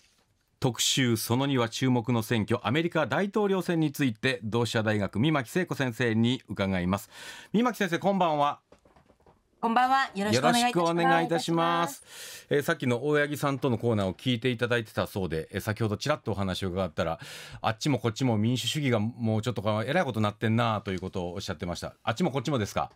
特集その2は注目の選挙アメリカ大統領選について同志社大学三牧聖子先生に伺います三牧先生こんばんはこんばんは。よろしくお願いいたします。えー、さっきの大八木さんとのコーナーを聞いていただいてたそうで、えー、先ほどちらっとお話を伺ったら、あっちもこっちも民主主義がもうちょっとえらいことになってんなということをおっしゃってました。あっちもこっちもですか。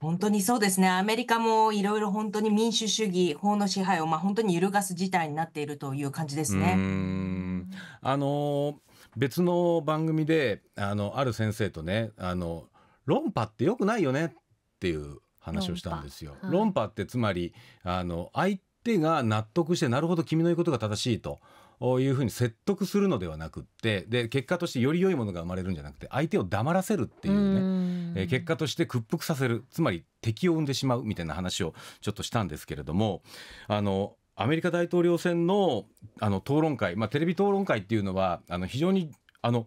本当にそうですね。アメリカもいろいろ本当に民主主義、法の支配をまあ本当に揺るがす事態になっているという感じですね。あの別の番組であのある先生とね、あの論破って良くないよねっていう話をしたんですよ。論破はい、論破ってつまりあの相手が納得してなるほど君の言うことが正しいというふうに説得するのではなくってで結果としてより良いものが生まれるんじゃなくて相手を黙らせるっていうね、え結果として屈服させるつまり敵を生んでしまうみたいな話をちょっとしたんですけれどもあのアメリカ大統領選のあの討論会、まあ、テレビ討論会っていうのはあの非常にあの、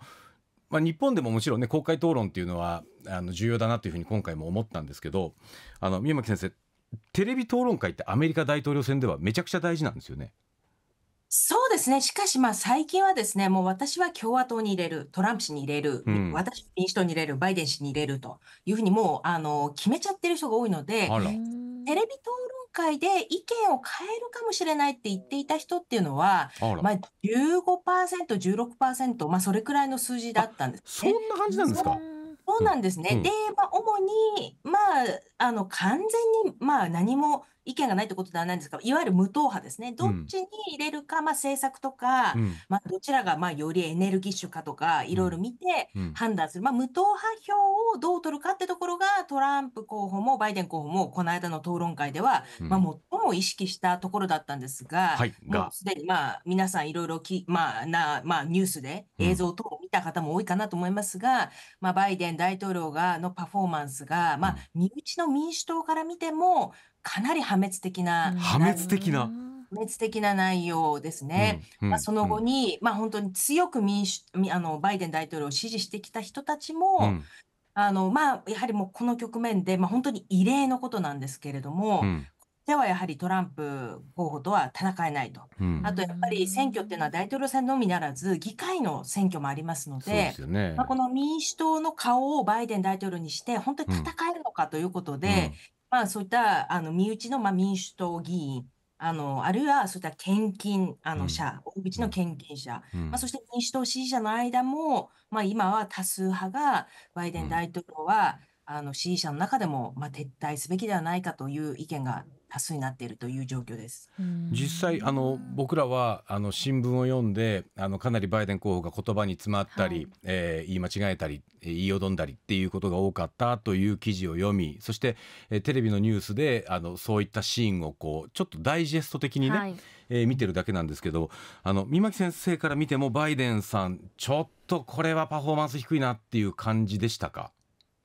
まあ、日本でももちろんね公開討論っていうのはあの重要だなというふうに今回も思ったんですけどあの宮牧先生テレビ討論会ってアメリカ大統領選ではめちゃくちゃ大事なんですよね。そうですね。しかし、まあ、最近はですね、もう私は共和党に入れる、トランプ氏に入れる、うん、私民主党に入れる、バイデン氏に入れるというふうにもう、あの、決めちゃってる人が多いので、テレビ討論会で意見を変えるかもしれないって言っていた人っていうのは、あまあ15%、16%、まあ、それくらいの数字だったんです、ね、そんな感じなんですかそうなんですね。うん、で、まあ、主に、まあ、あの、完全に、まあ、何も意見がないってことではないんですが、いわゆる無党派ですね、どっちに入れるか、うん、まあ、政策とか、うん、まあ、どちらがまあよりエネルギッシュかとか、いろいろ見て判断する、うん、まあ、無党派票をどう取るかってところが、トランプ候補もバイデン候補も、この間の討論会では、まあ、最も意識したところだったんですが、はい、もうすでにまあ皆さん、いろいろき、まあなまあ、ニュースで映像等を見た方も多いかなと思いますが、まあ、バイデン大統領がのパフォーマンスが、まあ、身内の民主党から見ても、かなり破滅的な。破滅的な。破滅的な内容ですね。うんうん、まあ、その後に、まあ、本当に強く民主あのバイデン大統領を支持してきた人たちも、あのまあ、やはりもうこの局面で、まあ、本当に異例のことなんですけれども、ではやはりトランプ候補とは戦えないと、うん、あとやっぱり選挙っていうのは大統領選のみならず、議会の選挙もありますので、でね、まあ、この民主党の顔をバイデン大統領にして、本当に戦えるのかということで、うんまあ、そういったあの身内のまあ民主党議員、あのあるいはそういった献金あの者、大口の献金者、うん、まあ、そして民主党支持者の間も、まあ、今は多数派がバイデン大統領は、あの支持者の中でも、まあ、撤退すべきではないかという意見が多数になっているという状況です。実際あの僕らはあの新聞を読んであのかなりバイデン候補が言葉に詰まったり、はい、えー、言い間違えたり言いよどんだりっていうことが多かったという記事を読みそして、えー、テレビのニュースであのそういったシーンをこうちょっとダイジェスト的にね、はい、えー、見てるだけなんですけどあの三巻先生から見てもバイデンさんちょっとこれはパフォーマンス低いなっていう感じでしたか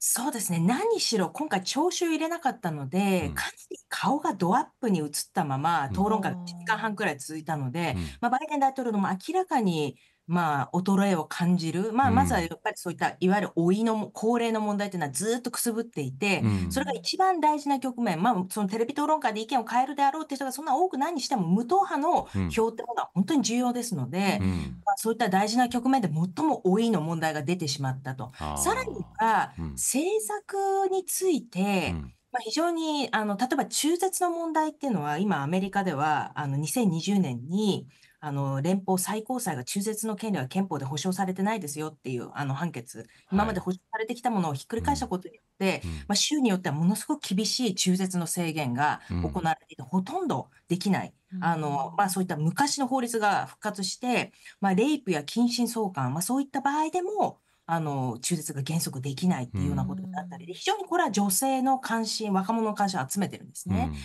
そうですね。何しろ今回聴衆入れなかったのうで、ん。かなり顔がドアップに映ったまま、討論会が1時間半くらい続いたので、ああ。ま、バイデン大統領も明らかにまあ、衰えを感じる、まあ、まずはやっぱりそういった、いわゆる老いの、高齢の問題というのはずっとくすぶっていて、それが一番大事な局面、まあ、そのテレビ討論会で意見を変えるであろうって人がそんな多くないにしても、無党派の票っていうのが本当に重要ですので、まあ、そういった大事な局面で最も老いの問題が出てしまったと。さらには、政策について、まあ、非常に、あの、例えば中絶の問題っていうのは、今アメリカでは、あの、2020年に、あの連邦最高裁が中絶の権利は憲法で保障されてないですよっていうあの判決、今まで保障されてきたものをひっくり返したことによって、はいまあ、州によってはものすごく厳しい中絶の制限が行われていて、うん、ほとんどできない、あのまあ、そういった昔の法律が復活して、まあ、レイプや近親相姦、まあ、そういった場合でも、あの中絶が原則できないっていうようなことだったりで、非常にこれは女性の関心、若者の関心を集めてるんですね。うん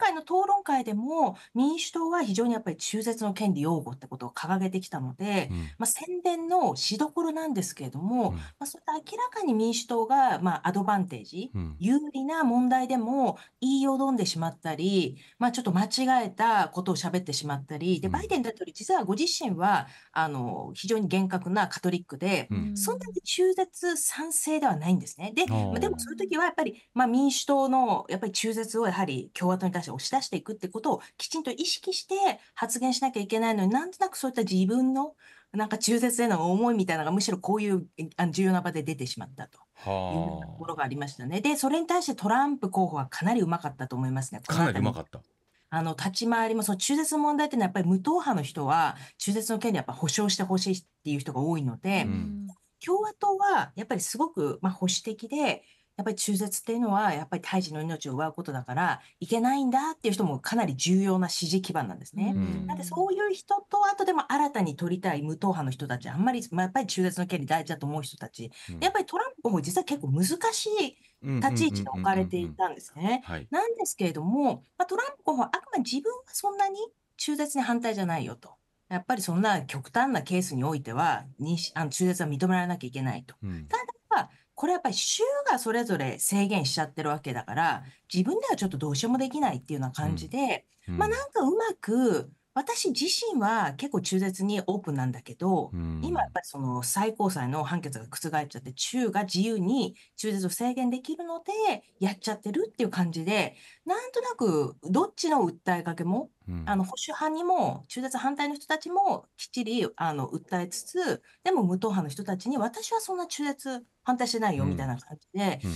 回の討論会でも民主党は非常にやっぱり中絶の権利擁護ってことを掲げてきたので、うん、まあ、宣伝のしどころなんですけれども、うん、まあ、それ明らかに民主党が、まあ、アドバンテージ、うん、有利な問題でも言いよどんでしまったり、まあ、ちょっと間違えたことを喋ってしまったり、で、バイデン大統領、実はご自身は、あの、非常に厳格なカトリックで、そんなに中絶賛成ではないんですね。で、まあ、でもそういう時はやっぱり、まあ、民主党のやっぱり中絶をやはり共和党に対してを押し出していくってことをきちんと意識して発言しなきゃいけないのになんとなくそういった自分のなんか中絶への思いみたいなのがむしろこういう重要な場で出てしまったと。はあ、いうところがありましたね。で、それに対してトランプ候補はかなりうまかったと思いますね。かなりうまかった。あの、立ち回りも、その中絶の問題っていうのはやっぱり無党派の人は、中絶の権利やっぱ保障してほしいっていう人が多いので、うん、共和党はやっぱりすごく、まあ、保守的で、やっぱり中絶っていうのは、やっぱり胎児の命を奪うことだから、いけないんだっていう人もかなり重要な支持基盤なんですね。うん、なんでそういう人と、あとでも新たに取りたい無党派の人たち、あんまり、まあ、やっぱり中絶の権利大事だと思う人たち、うん、やっぱりトランプも実は結構難しい立ち位置が置かれていたんですね。なんですけれども、まあ、トランプ候補はあくまで自分はそんなに中絶に反対じゃないよと。やっぱりそんな極端なケースにおいては、にあの中絶は認められなきゃいけないと。うん、ただこれやっぱり州がそれぞれ制限しちゃってるわけだから、自分ではちょっとどうしようもできないっていうような感じで、うん、まあなんかうまく、私自身は結構中絶にオープンなんだけど、うん、今やっぱりその最高裁の判決が覆っちゃって、中が自由に中絶を制限できるので、やっちゃってるっていう感じで、なんとなくどっちの訴えかけも、うん、あの保守派にも、中絶反対の人たちもきっちりあの訴えつつ、でも無党派の人たちに、私はそんな中絶反対してないよみたいな感じで、うん、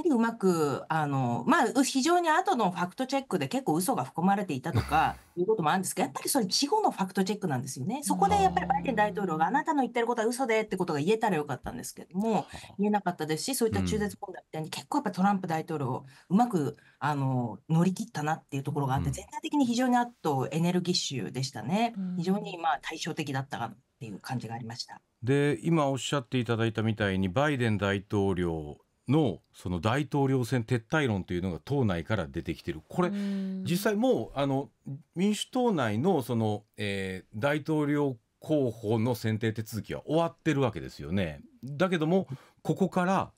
やりうまく、あの、まあ、非常に後のファクトチェックで結構嘘が含まれていたとか、[LAUGHS] いうこともあるんですけど、やっぱりそれ事後のファクトチェックなんですよね。そこでやっぱりバイデン大統領があなたの言ってることは嘘でってことが言えたらよかったんですけども、言えなかったですし、そういった中絶問題みたいに結構やっぱトランプ大統領、うまく、あの、乗り切ったなっていうところがあって、全体的に非常にあとエネルギッシュでしたね。非常にまあ対照的だったっていう感じがありました。で今おっしゃっていただいたみたいにバイデン大統領のその大統領選撤退論というのが党内から出てきている、これ、実際もうあの民主党内のその、えー、大統領候補の選定手続きは終わってるわけですよね。だけども、ここから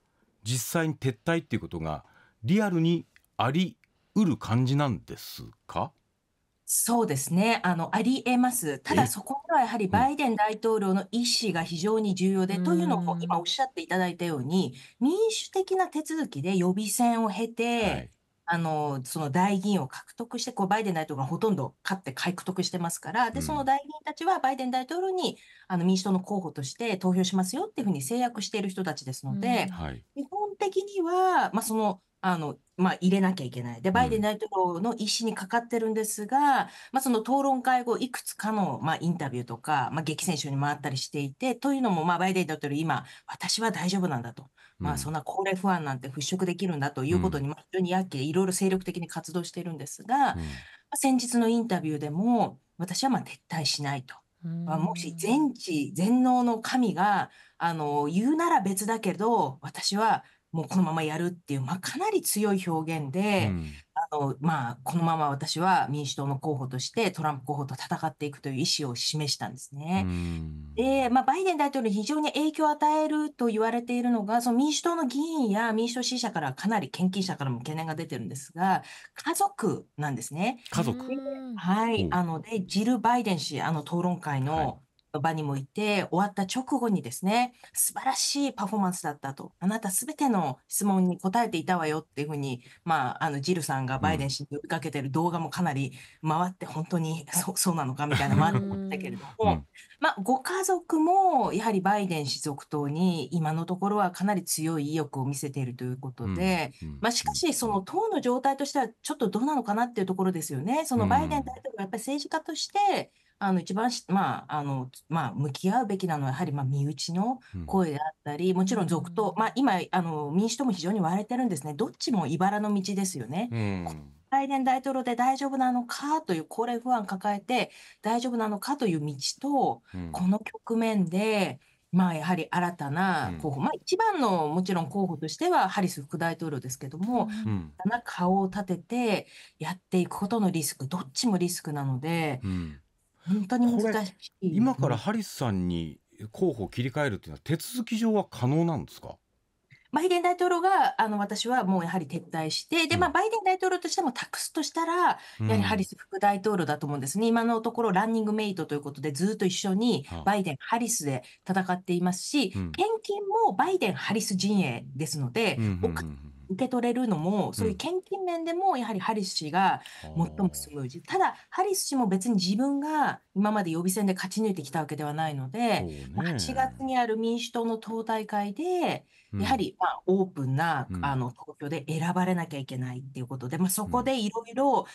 実際に撤退っていうことがリアルにありうる感じなんですかそうですね。あの、ありえます。ただそこはやはりバイデン大統領の意思が非常に重要で、というのを今おっしゃっていただいたように、民主的な手続きで予備選を経はて、い。あの、その代議員を獲得して、こう、バイデン大統領がほとんど勝って獲得してますから、で、その代議員たちはバイデン大統領に、あの、民主党の候補として投票しますよっていうふうに制約している人たちですので、はい。基本的には、まあ、その、あの、まあ、入れなきゃいけない。で、バイデン大統領の意思にかかってるんですが、うん、まあ、その討論会後、いくつかの、まあ、インタビューとか、まあ、激戦州に回ったりしていて、というのも、まあ、バイデン大統領、今、私は大丈夫なんだと。うん、まあ、そんな高齢不安なんて払拭できるんだということに、まあ、非常にやっけ、いろいろ精力的に活動してるんですが、うん、まあ、先日のインタビューでも、私はまあ撤退しないと。まあ、もし全知全能の神があの言うなら別だけど私はもうこのままやるっていう、まあ、かなり強い表現で、うん、あのまあ、このまま私は民主党の候補としてトランプ候補と戦っていくという意思を示したんですね。うん、で、まあ、バイデン大統領に非常に影響を与えると言われているのが、その民主党の議員や民主党支持者からかなり献金者からも懸念が出てるんですが、家族なんですね。家族はい。あの、で、ジル・バイデン氏、あの、討論会の、はい場にもいて、終わった直後にですね、素晴らしいパフォーマンスだったと、あなたすべての質問に答えていたわよっていうふうに、まあ、あの、ジルさんがバイデン氏に呼びかけてる動画もかなり回って、本当にそそうなのかみたいなのもあったけれども、まあ、ご家族もやはりバイデン氏続投に今のところはかなり強い意欲を見せているということで、まあ、しかし、その党の状態としてはちょっとどうなのかなっていうところですよね。そのバイデン大統領やっぱり政治家として、あの、一番し、まあ、あの、まあ、向き合うべきなのは、やはり、まあ、身内の声であったり、うん、もちろん続投、まあ、今、あの、民主党も非常に割れてるんですね。どっちも茨の道ですよね。うんバイデン大統領で大丈夫なのかという高齢不安抱えて大丈夫なのかという道と、うん、この局面で、まあ、やはり新たな候補、うん、まあ、一番のもちろん候補としてはハリス副大統領ですけども、うん、新たな顔を立ててやっていくことのリスク、どっちもリスクなので、本当に難しい。今からハリスさんに候補を切り替えるというのは手続き上は可能なんですかバイデン大統領が、あの、私はもうやはり撤退して、で、まあ、バイデン大統領としても託すとしたら、やはりハリス副大統領だと思うんですね。今のところ、ランニングメイトということで、ずっと一緒に、バイデン、ハリスで戦っていますし、献金もバイデン、ハリス陣営ですので、お金受け取れるのも、そういう献金面でも、やはりハリス氏が最もごい。ただ、ハリス氏も別に自分が今まで予備選で勝ち抜いてきたわけではないので、ね、8月にある民主党の党大会で、やはり、まあ、オープンな、あの投票で選ばれなきゃいけないっていうことで、まあ、そこでいろいろ、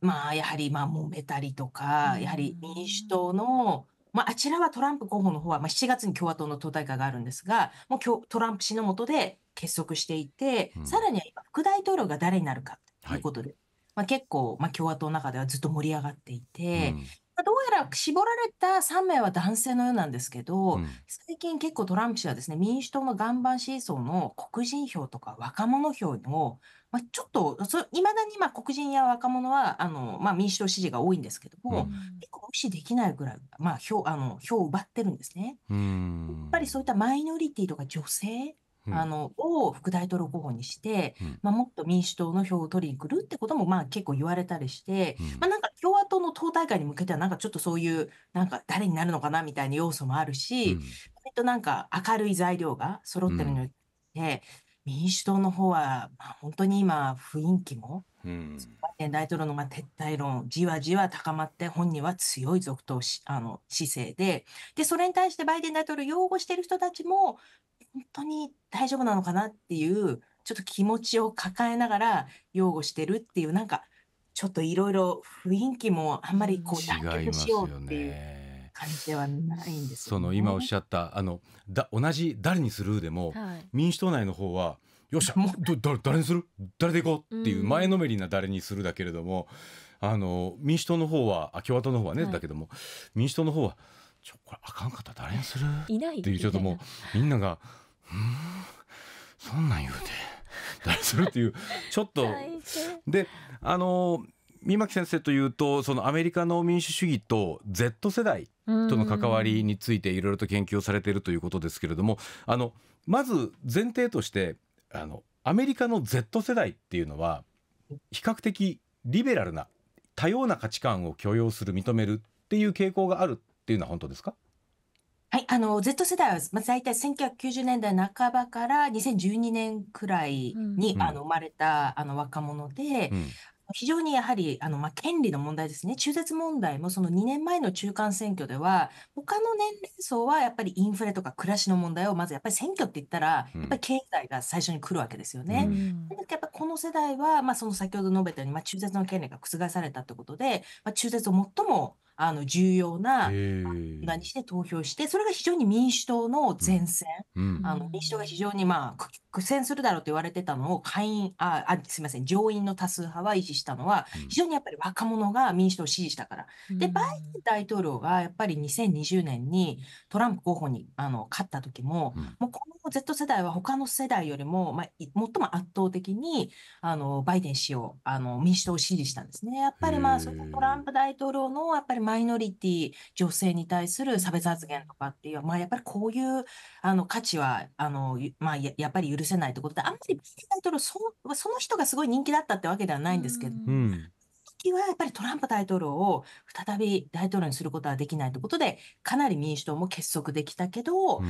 まあ、やはり、まあ、揉めたりとか、やはり民主党の、まあ、あちらはトランプ候補の方は、まあ、7月に共和党の党大会があるんですが、もうトランプ氏の下で結束していて、うん、さらには今、副大統領が誰になるかということで、はい、まあ、結構、まあ、共和党の中ではずっと盛り上がっていて、うんどうやら絞られた3名は男性のようなんですけど、うん、最近結構トランプ氏はですね、民主党の岩盤支持層の黒人票とか若者票の、まあ、ちょっと、いまだにま黒人や若者はあの、まあ、民主党支持が多いんですけども、うん、結構無視できないぐらい、まあ、票あの票を奪ってるんですね、うん。やっぱりそういったマイノリティとか女性あの、を副大統領候補にして、まあ、もっと民主党の票を取りに来るってことも、まあ、結構言われたりして、まあ、なんか共和党の党大会に向けては、なんかちょっとそういう、なんか誰になるのかなみたいな要素もあるし、割となんか明るい材料が揃ってるので、民主党の方は、まあ、本当に今、雰囲気も、バイデン大統領のが撤退論、じわじわ高まって、本人は強い続投しあの姿勢でで、それに対してバイデン大統領擁護している人たちも、本当に大丈夫なのかなっていう、ちょっと気持ちを抱えながら擁護してるっていう、なんか、ちょっといろいろ雰囲気もあんまりこういますよね。感じではないんです、ね、その今おっしゃったあのだ同じ誰にするでも、はい、民主党内の方はよっしゃど誰にする誰でいこうっていう前のめりな誰にするだけれども、あの民主党の方は共和党の方はね、はい、だけども民主党の方はちょこれあかんかった誰にするいないっていうちょっともうみんなが「うんそんなん言うて誰する?」っていうちょっとであの三巻先生というとそのアメリカの民主主義と Z 世代との関わりについていろいろと研究をされているということですけれどもあのまず前提としてあのアメリカの Z 世代っていうのは比較的リベラルな多様な価値観を許容する認めるっていう傾向があるっていうのは本当ですかはい、あの、Z 世代は、まあ、大体1990年代半ばから2012年くらいに、うん、あの生まれたあの若者で、うん、非常にやはり、あの、まあ、権利の問題ですね。中絶問題も、その2年前の中間選挙では、他の年齢層はやっぱりインフレとか暮らしの問題を、まずやっぱり選挙って言ったら、やっぱり経済が最初に来るわけですよね。うん、やっぱこの世代は、まあ、その先ほど述べたように、まあ、中絶の権利が覆されたってことで、まあ、中絶を最もあの、重要な、何して投票して、それが非常に民主党の前線、うんうん、あの、民主党が非常に、まあ、苦戦するだろうと言われてたのを、下院、あ、あすみません、上院の多数派は維持したのは、非常にやっぱり若者が民主党を支持したから。うん、で、バイデン大統領がやっぱり2020年にトランプ候補に、あの、勝った時も、もうこの Z 世代は他の世代よりも、まあ、最も圧倒的にあのバイデン氏をあの民主党を支持したんですね。やっぱり、まあ、そのトランプ大統領のやっぱりマイノリティ女性に対する差別発言とかっていう、まあ、やっぱりこういうあの価値はあの、まあや、やっぱり許せないということで、あんまりバイデン大統領そ、その人がすごい人気だったってわけではないんですけど。うんはやっぱりトランプ大統領を再び大統領にすることはできないということで、かなり民主党も結束できたけど、うん、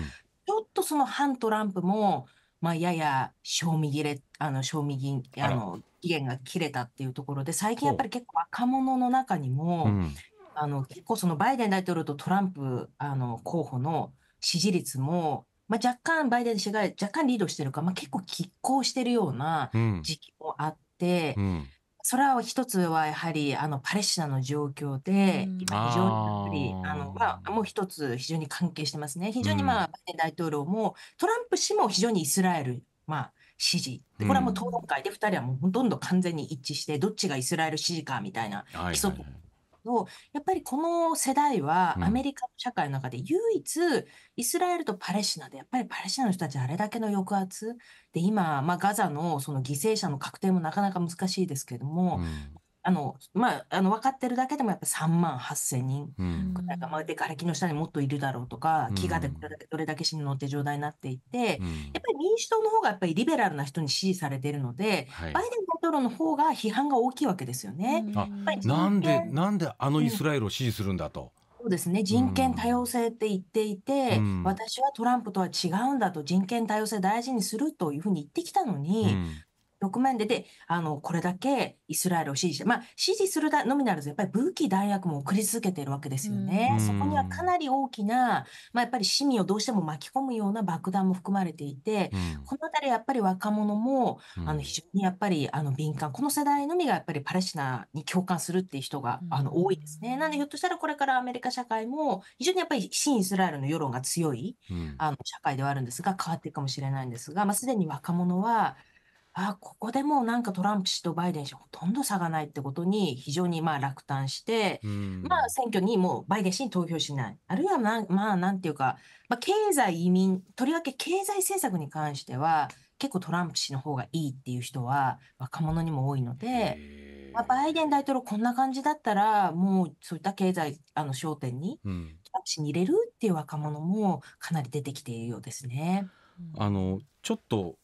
とその反トランプも、まあ、やや賞味切れ、あの、賞味あの、期限が切れたっていうところで、最近やっぱり結構若者の中にも、うん、あの、結構そのバイデン大統領とトランプ、あの、候補の支持率も、まあ、若干バイデン氏が若干リードしてるか、まあ、結構拮抗してるような時期もあって、うんうんそれは一つはやはりあのパレスチナの状況で、非常にやっぱりあの、まあ、もう一つ非常に関係してますね。非常に、まあ、バイデン大統領もトランプ氏も非常にイスラエル、まあ、支持。これはもう討論会で2人はもうほとんど完全に一致して、どっちがイスラエル支持かみたいな基礎、ど、やっぱりこの世代はアメリカの社会の中で唯一イスラエルとパレスチナで、やっぱりパレスチナの人たちあれだけの抑圧で、今、ま、ガザのその犠牲者の確定もなかなか難しいですけどうも、ん。あの、まあ、あの、分かってるだけでもやっぱ3万8000人くらいが、まあ、で、瓦礫の下にもっといるだろうとか、飢餓でどれだけ死ぬのって状態になっていて、やっぱり民主党の方がやっぱりリベラルな人に支持されているので、はい、バイデン大統領の方が批判が大きいわけですよね。なんで、なんであのイスラエルを支持するんだと。そうですね人権多様性って言っていて、うん、私はトランプとは違うんだと人権多様性大事にするというふうに言ってきたのに、局面でで、あの、これだけイスラエルを支持して、まあ、支持するのみならず、やっぱり武器、弾薬も送り続けているわけですよね。そこにはかなり大きな、まあ、やっぱり市民をどうしても巻き込むような爆弾も含まれていて、この辺りやっぱり若者も、あの、非常にやっぱり、あの、敏感、この世代のみがやっぱりパレスチナに共感するっていう人が、あの、多いですね。なんで、ひょっとしたらこれからアメリカ社会も、非常にやっぱり新イスラエルの世論が強い、あの、社会ではあるんですが、変わっていくかもしれないんですが、まあ、すでに若者は、あ、ここでもなんかトランプ氏とバイデン氏ほとんど差がないってことに非常にまあ落胆して、まあ選挙にもうバイデン氏に投票しない。あるいはな、まあなんていうか、まあ経済移民、とりわけ経済政策に関しては結構トランプ氏の方がいいっていう人は若者にも多いので、まあ、バイデン大統領こんな感じだったらもうそういった経済、あの焦点に、トランプ氏に入れるっていう若者もかなり出てきているようですね。あの、ちょっと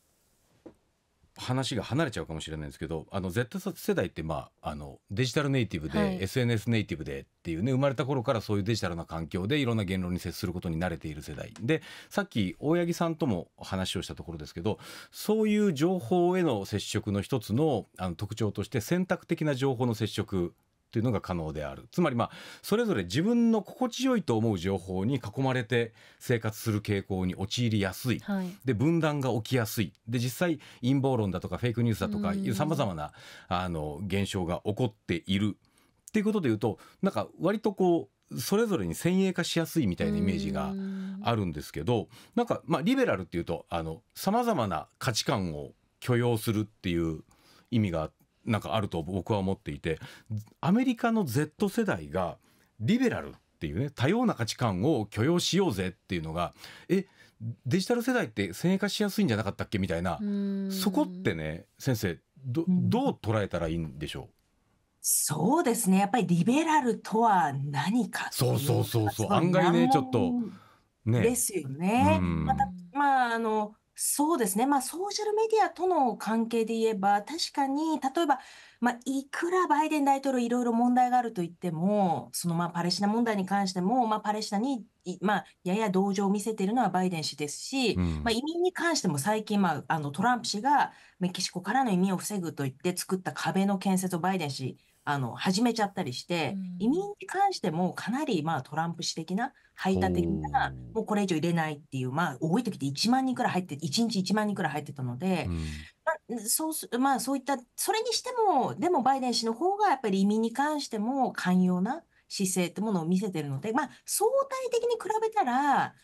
話が離れちゃうかもしれないんですけどあの Z 世代ってまああのデジタルネイティブで、はい、SNS ネイティブでっていうね生まれた頃からそういうデジタルな環境でいろんな言論に接することに慣れている世代でさっき大八木さんとも話をしたところですけどそういう情報への接触の一つのあの特徴として選択的な情報の接触というのが可能である。つまりまあ、それぞれ自分の心地よいと思う情報に囲まれて生活する傾向に陥りやすい。はい、で、分断が起きやすい。で、実際陰謀論だとかフェイクニュースだとかいう様々な、あの、現象が起こっている。っていうことで言うと、なんか割とこう、それぞれに先鋭化しやすいみたいなイメージがあるんですけどなんかまあリベラルっていうとあの様々な価値観を許容するっていう意味があって。なんかあると僕は思っていてアメリカの Z 世代がリベラルっていうね多様な価値観を許容しようぜっていうのがえデジタル世代って先鋭化しやすいんじゃなかったっけみたいなそこってね先生どどう捉えたらいいんでしょうそうですねやっぱりリベラルとは何かそうそうそうそう案外ねちょっとねですよね。またまああのそうですね。まあ、ソーシャルメディアとの関係で言えば、確かに、例えば、まあ、いくらバイデン大統領いろいろ問題があると言っても、そのまあ、パレスチナ問題に関しても、まあ、パレスチナに、まあ、やや同情を見せているのはバイデン氏ですし、うん、まあ、移民に関しても最近、まあ、あの、トランプ氏がメキシコからの移民を防ぐと言って作った壁の建設をバイデン氏あの、始めちゃったりして、うん、移民に関してもかなり、まあ、トランプ氏的な、排他的な、もうこれ以上入れないっていう、まあ、多い時で1万人くらい入って、1日1万人くらい入ってたので、うんそうす、まあそういった、それにしても、でもバイデン氏の方がやっぱり移民に関しても寛容な姿勢ってものを見せてるので、まあ相対的に比べたら、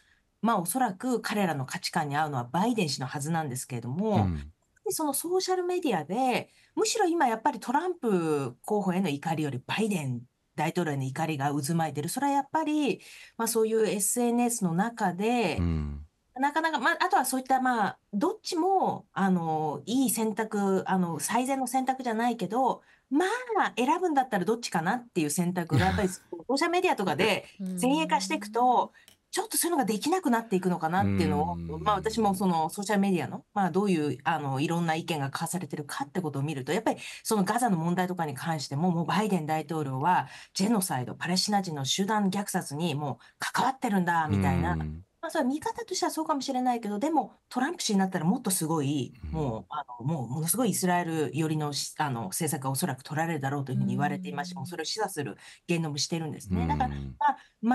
まあおそらく彼らの価値観に合うのはバイデン氏のはずなんですけれども、うん、でそのソーシャルメディアで、むしろ今やっぱりトランプ候補への怒りよりバイデン大統領への怒りが渦巻いてる。それはやっぱり、まあそういう SNS の中で、うん、なかなか、まあ、あとはそういった、まあ、どっちも、あの、いい選択、あの、最善の選択じゃないけど、まあ、選ぶんだったらどっちかなっていう選択が、やっぱり、[LAUGHS] ソーシャルメディアとかで先鋭化していくと、ちょっとそういうのができなくなっていくのかなっていうのを、まあ私もそのソーシャルメディアの、まあどういう、あの、いろんな意見が交わされてるかってことを見ると、やっぱりそのガザの問題とかに関しても、もうバイデン大統領は、ジェノサイド、パレスチナ人の集団虐殺にもう関わってるんだ、みたいな、まあ、それは見方としてはそうかもしれないけど、でもトランプ氏になったらもっとすごい、もう、あの、もう、ものすごいイスラエル寄りのあの政策がおそらく取られるだろうというふうに言われていまして、うん、もそれを示唆する言動もしてるんですね。だから、まあ、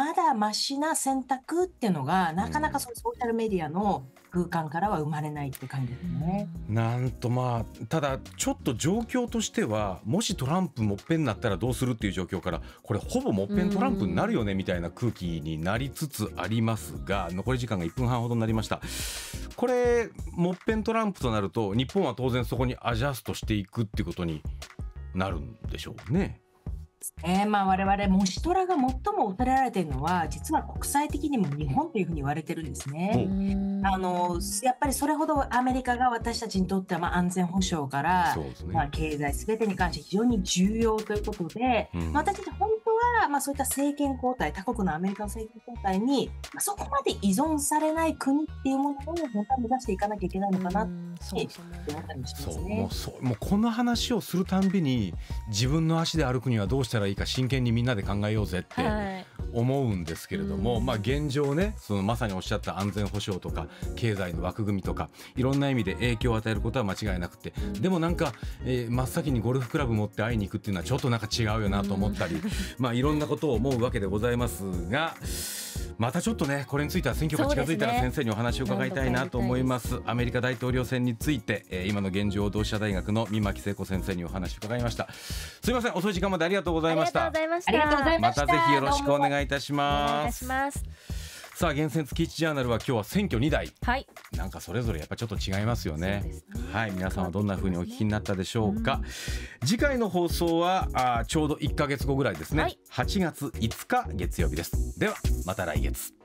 まだましな選択っていうのが、なかなかそのソーシャルメディアの空間からは生まれないって感じですね。なんとまあ、ただ、ちょっと状況としては、もしトランプもっぺんになったらどうするっていう状況から、これ、ほぼもっぺんトランプになるよねみたいな空気になりつつありますが、残り時間が1分半ほどになりましたこれもっぺんトランプとなると日本は当然そこにアジャストしていくっていうことになるんでしょうね。えーまあ、我々もシトラが最も恐れられているのは実は国際的にも日本というふうに言われてるんですね。あのやっぱりそれほどアメリカが私たちにとってはまあ安全保障から、ね、まあ、経済すべてに関して非常に重要ということで、うん、私たち本当は、まあ、そういった政権交代、他国のアメリカの政権交代に、まあ、そこまで依存されない国っていうものを本当は目指していかなきゃいけないのかなってもうこの話をするたんびに自分の足で歩くにはどうしたらいいか真剣にみんなで考えようぜって思うんですけれども、まあ、現状ねそのまさにおっしゃった安全保障とか経済の枠組みとかいろんな意味で影響を与えることは間違いなくてでもなんか、えー、真っ先にゴルフクラブ持って会いに行くっていうのはちょっとなんか違うよなと思ったり、[LAUGHS] ままあ、いろんなことを思うわけでございますがまたちょっとねこれについては選挙が近づいたら先生にお話を伺いたいなと思います、ね、アメリカ大統領選について、えー、今の現状を同志社大学の三牧聖子先生にお話を伺いましたすいません遅い時間までありがとうございましたまたぜひよろしくお願いいたしますさあ厳選月一ジャーナルは今日は選挙2台、はい、なんかそれぞれやっぱちょっと違いますよね、ね、はい皆さんはどんな風にお聞きになったでしょうか、うん、次回の放送はあちょうど1ヶ月後ぐらいですね、はい、8月5日月曜日ですではまた来月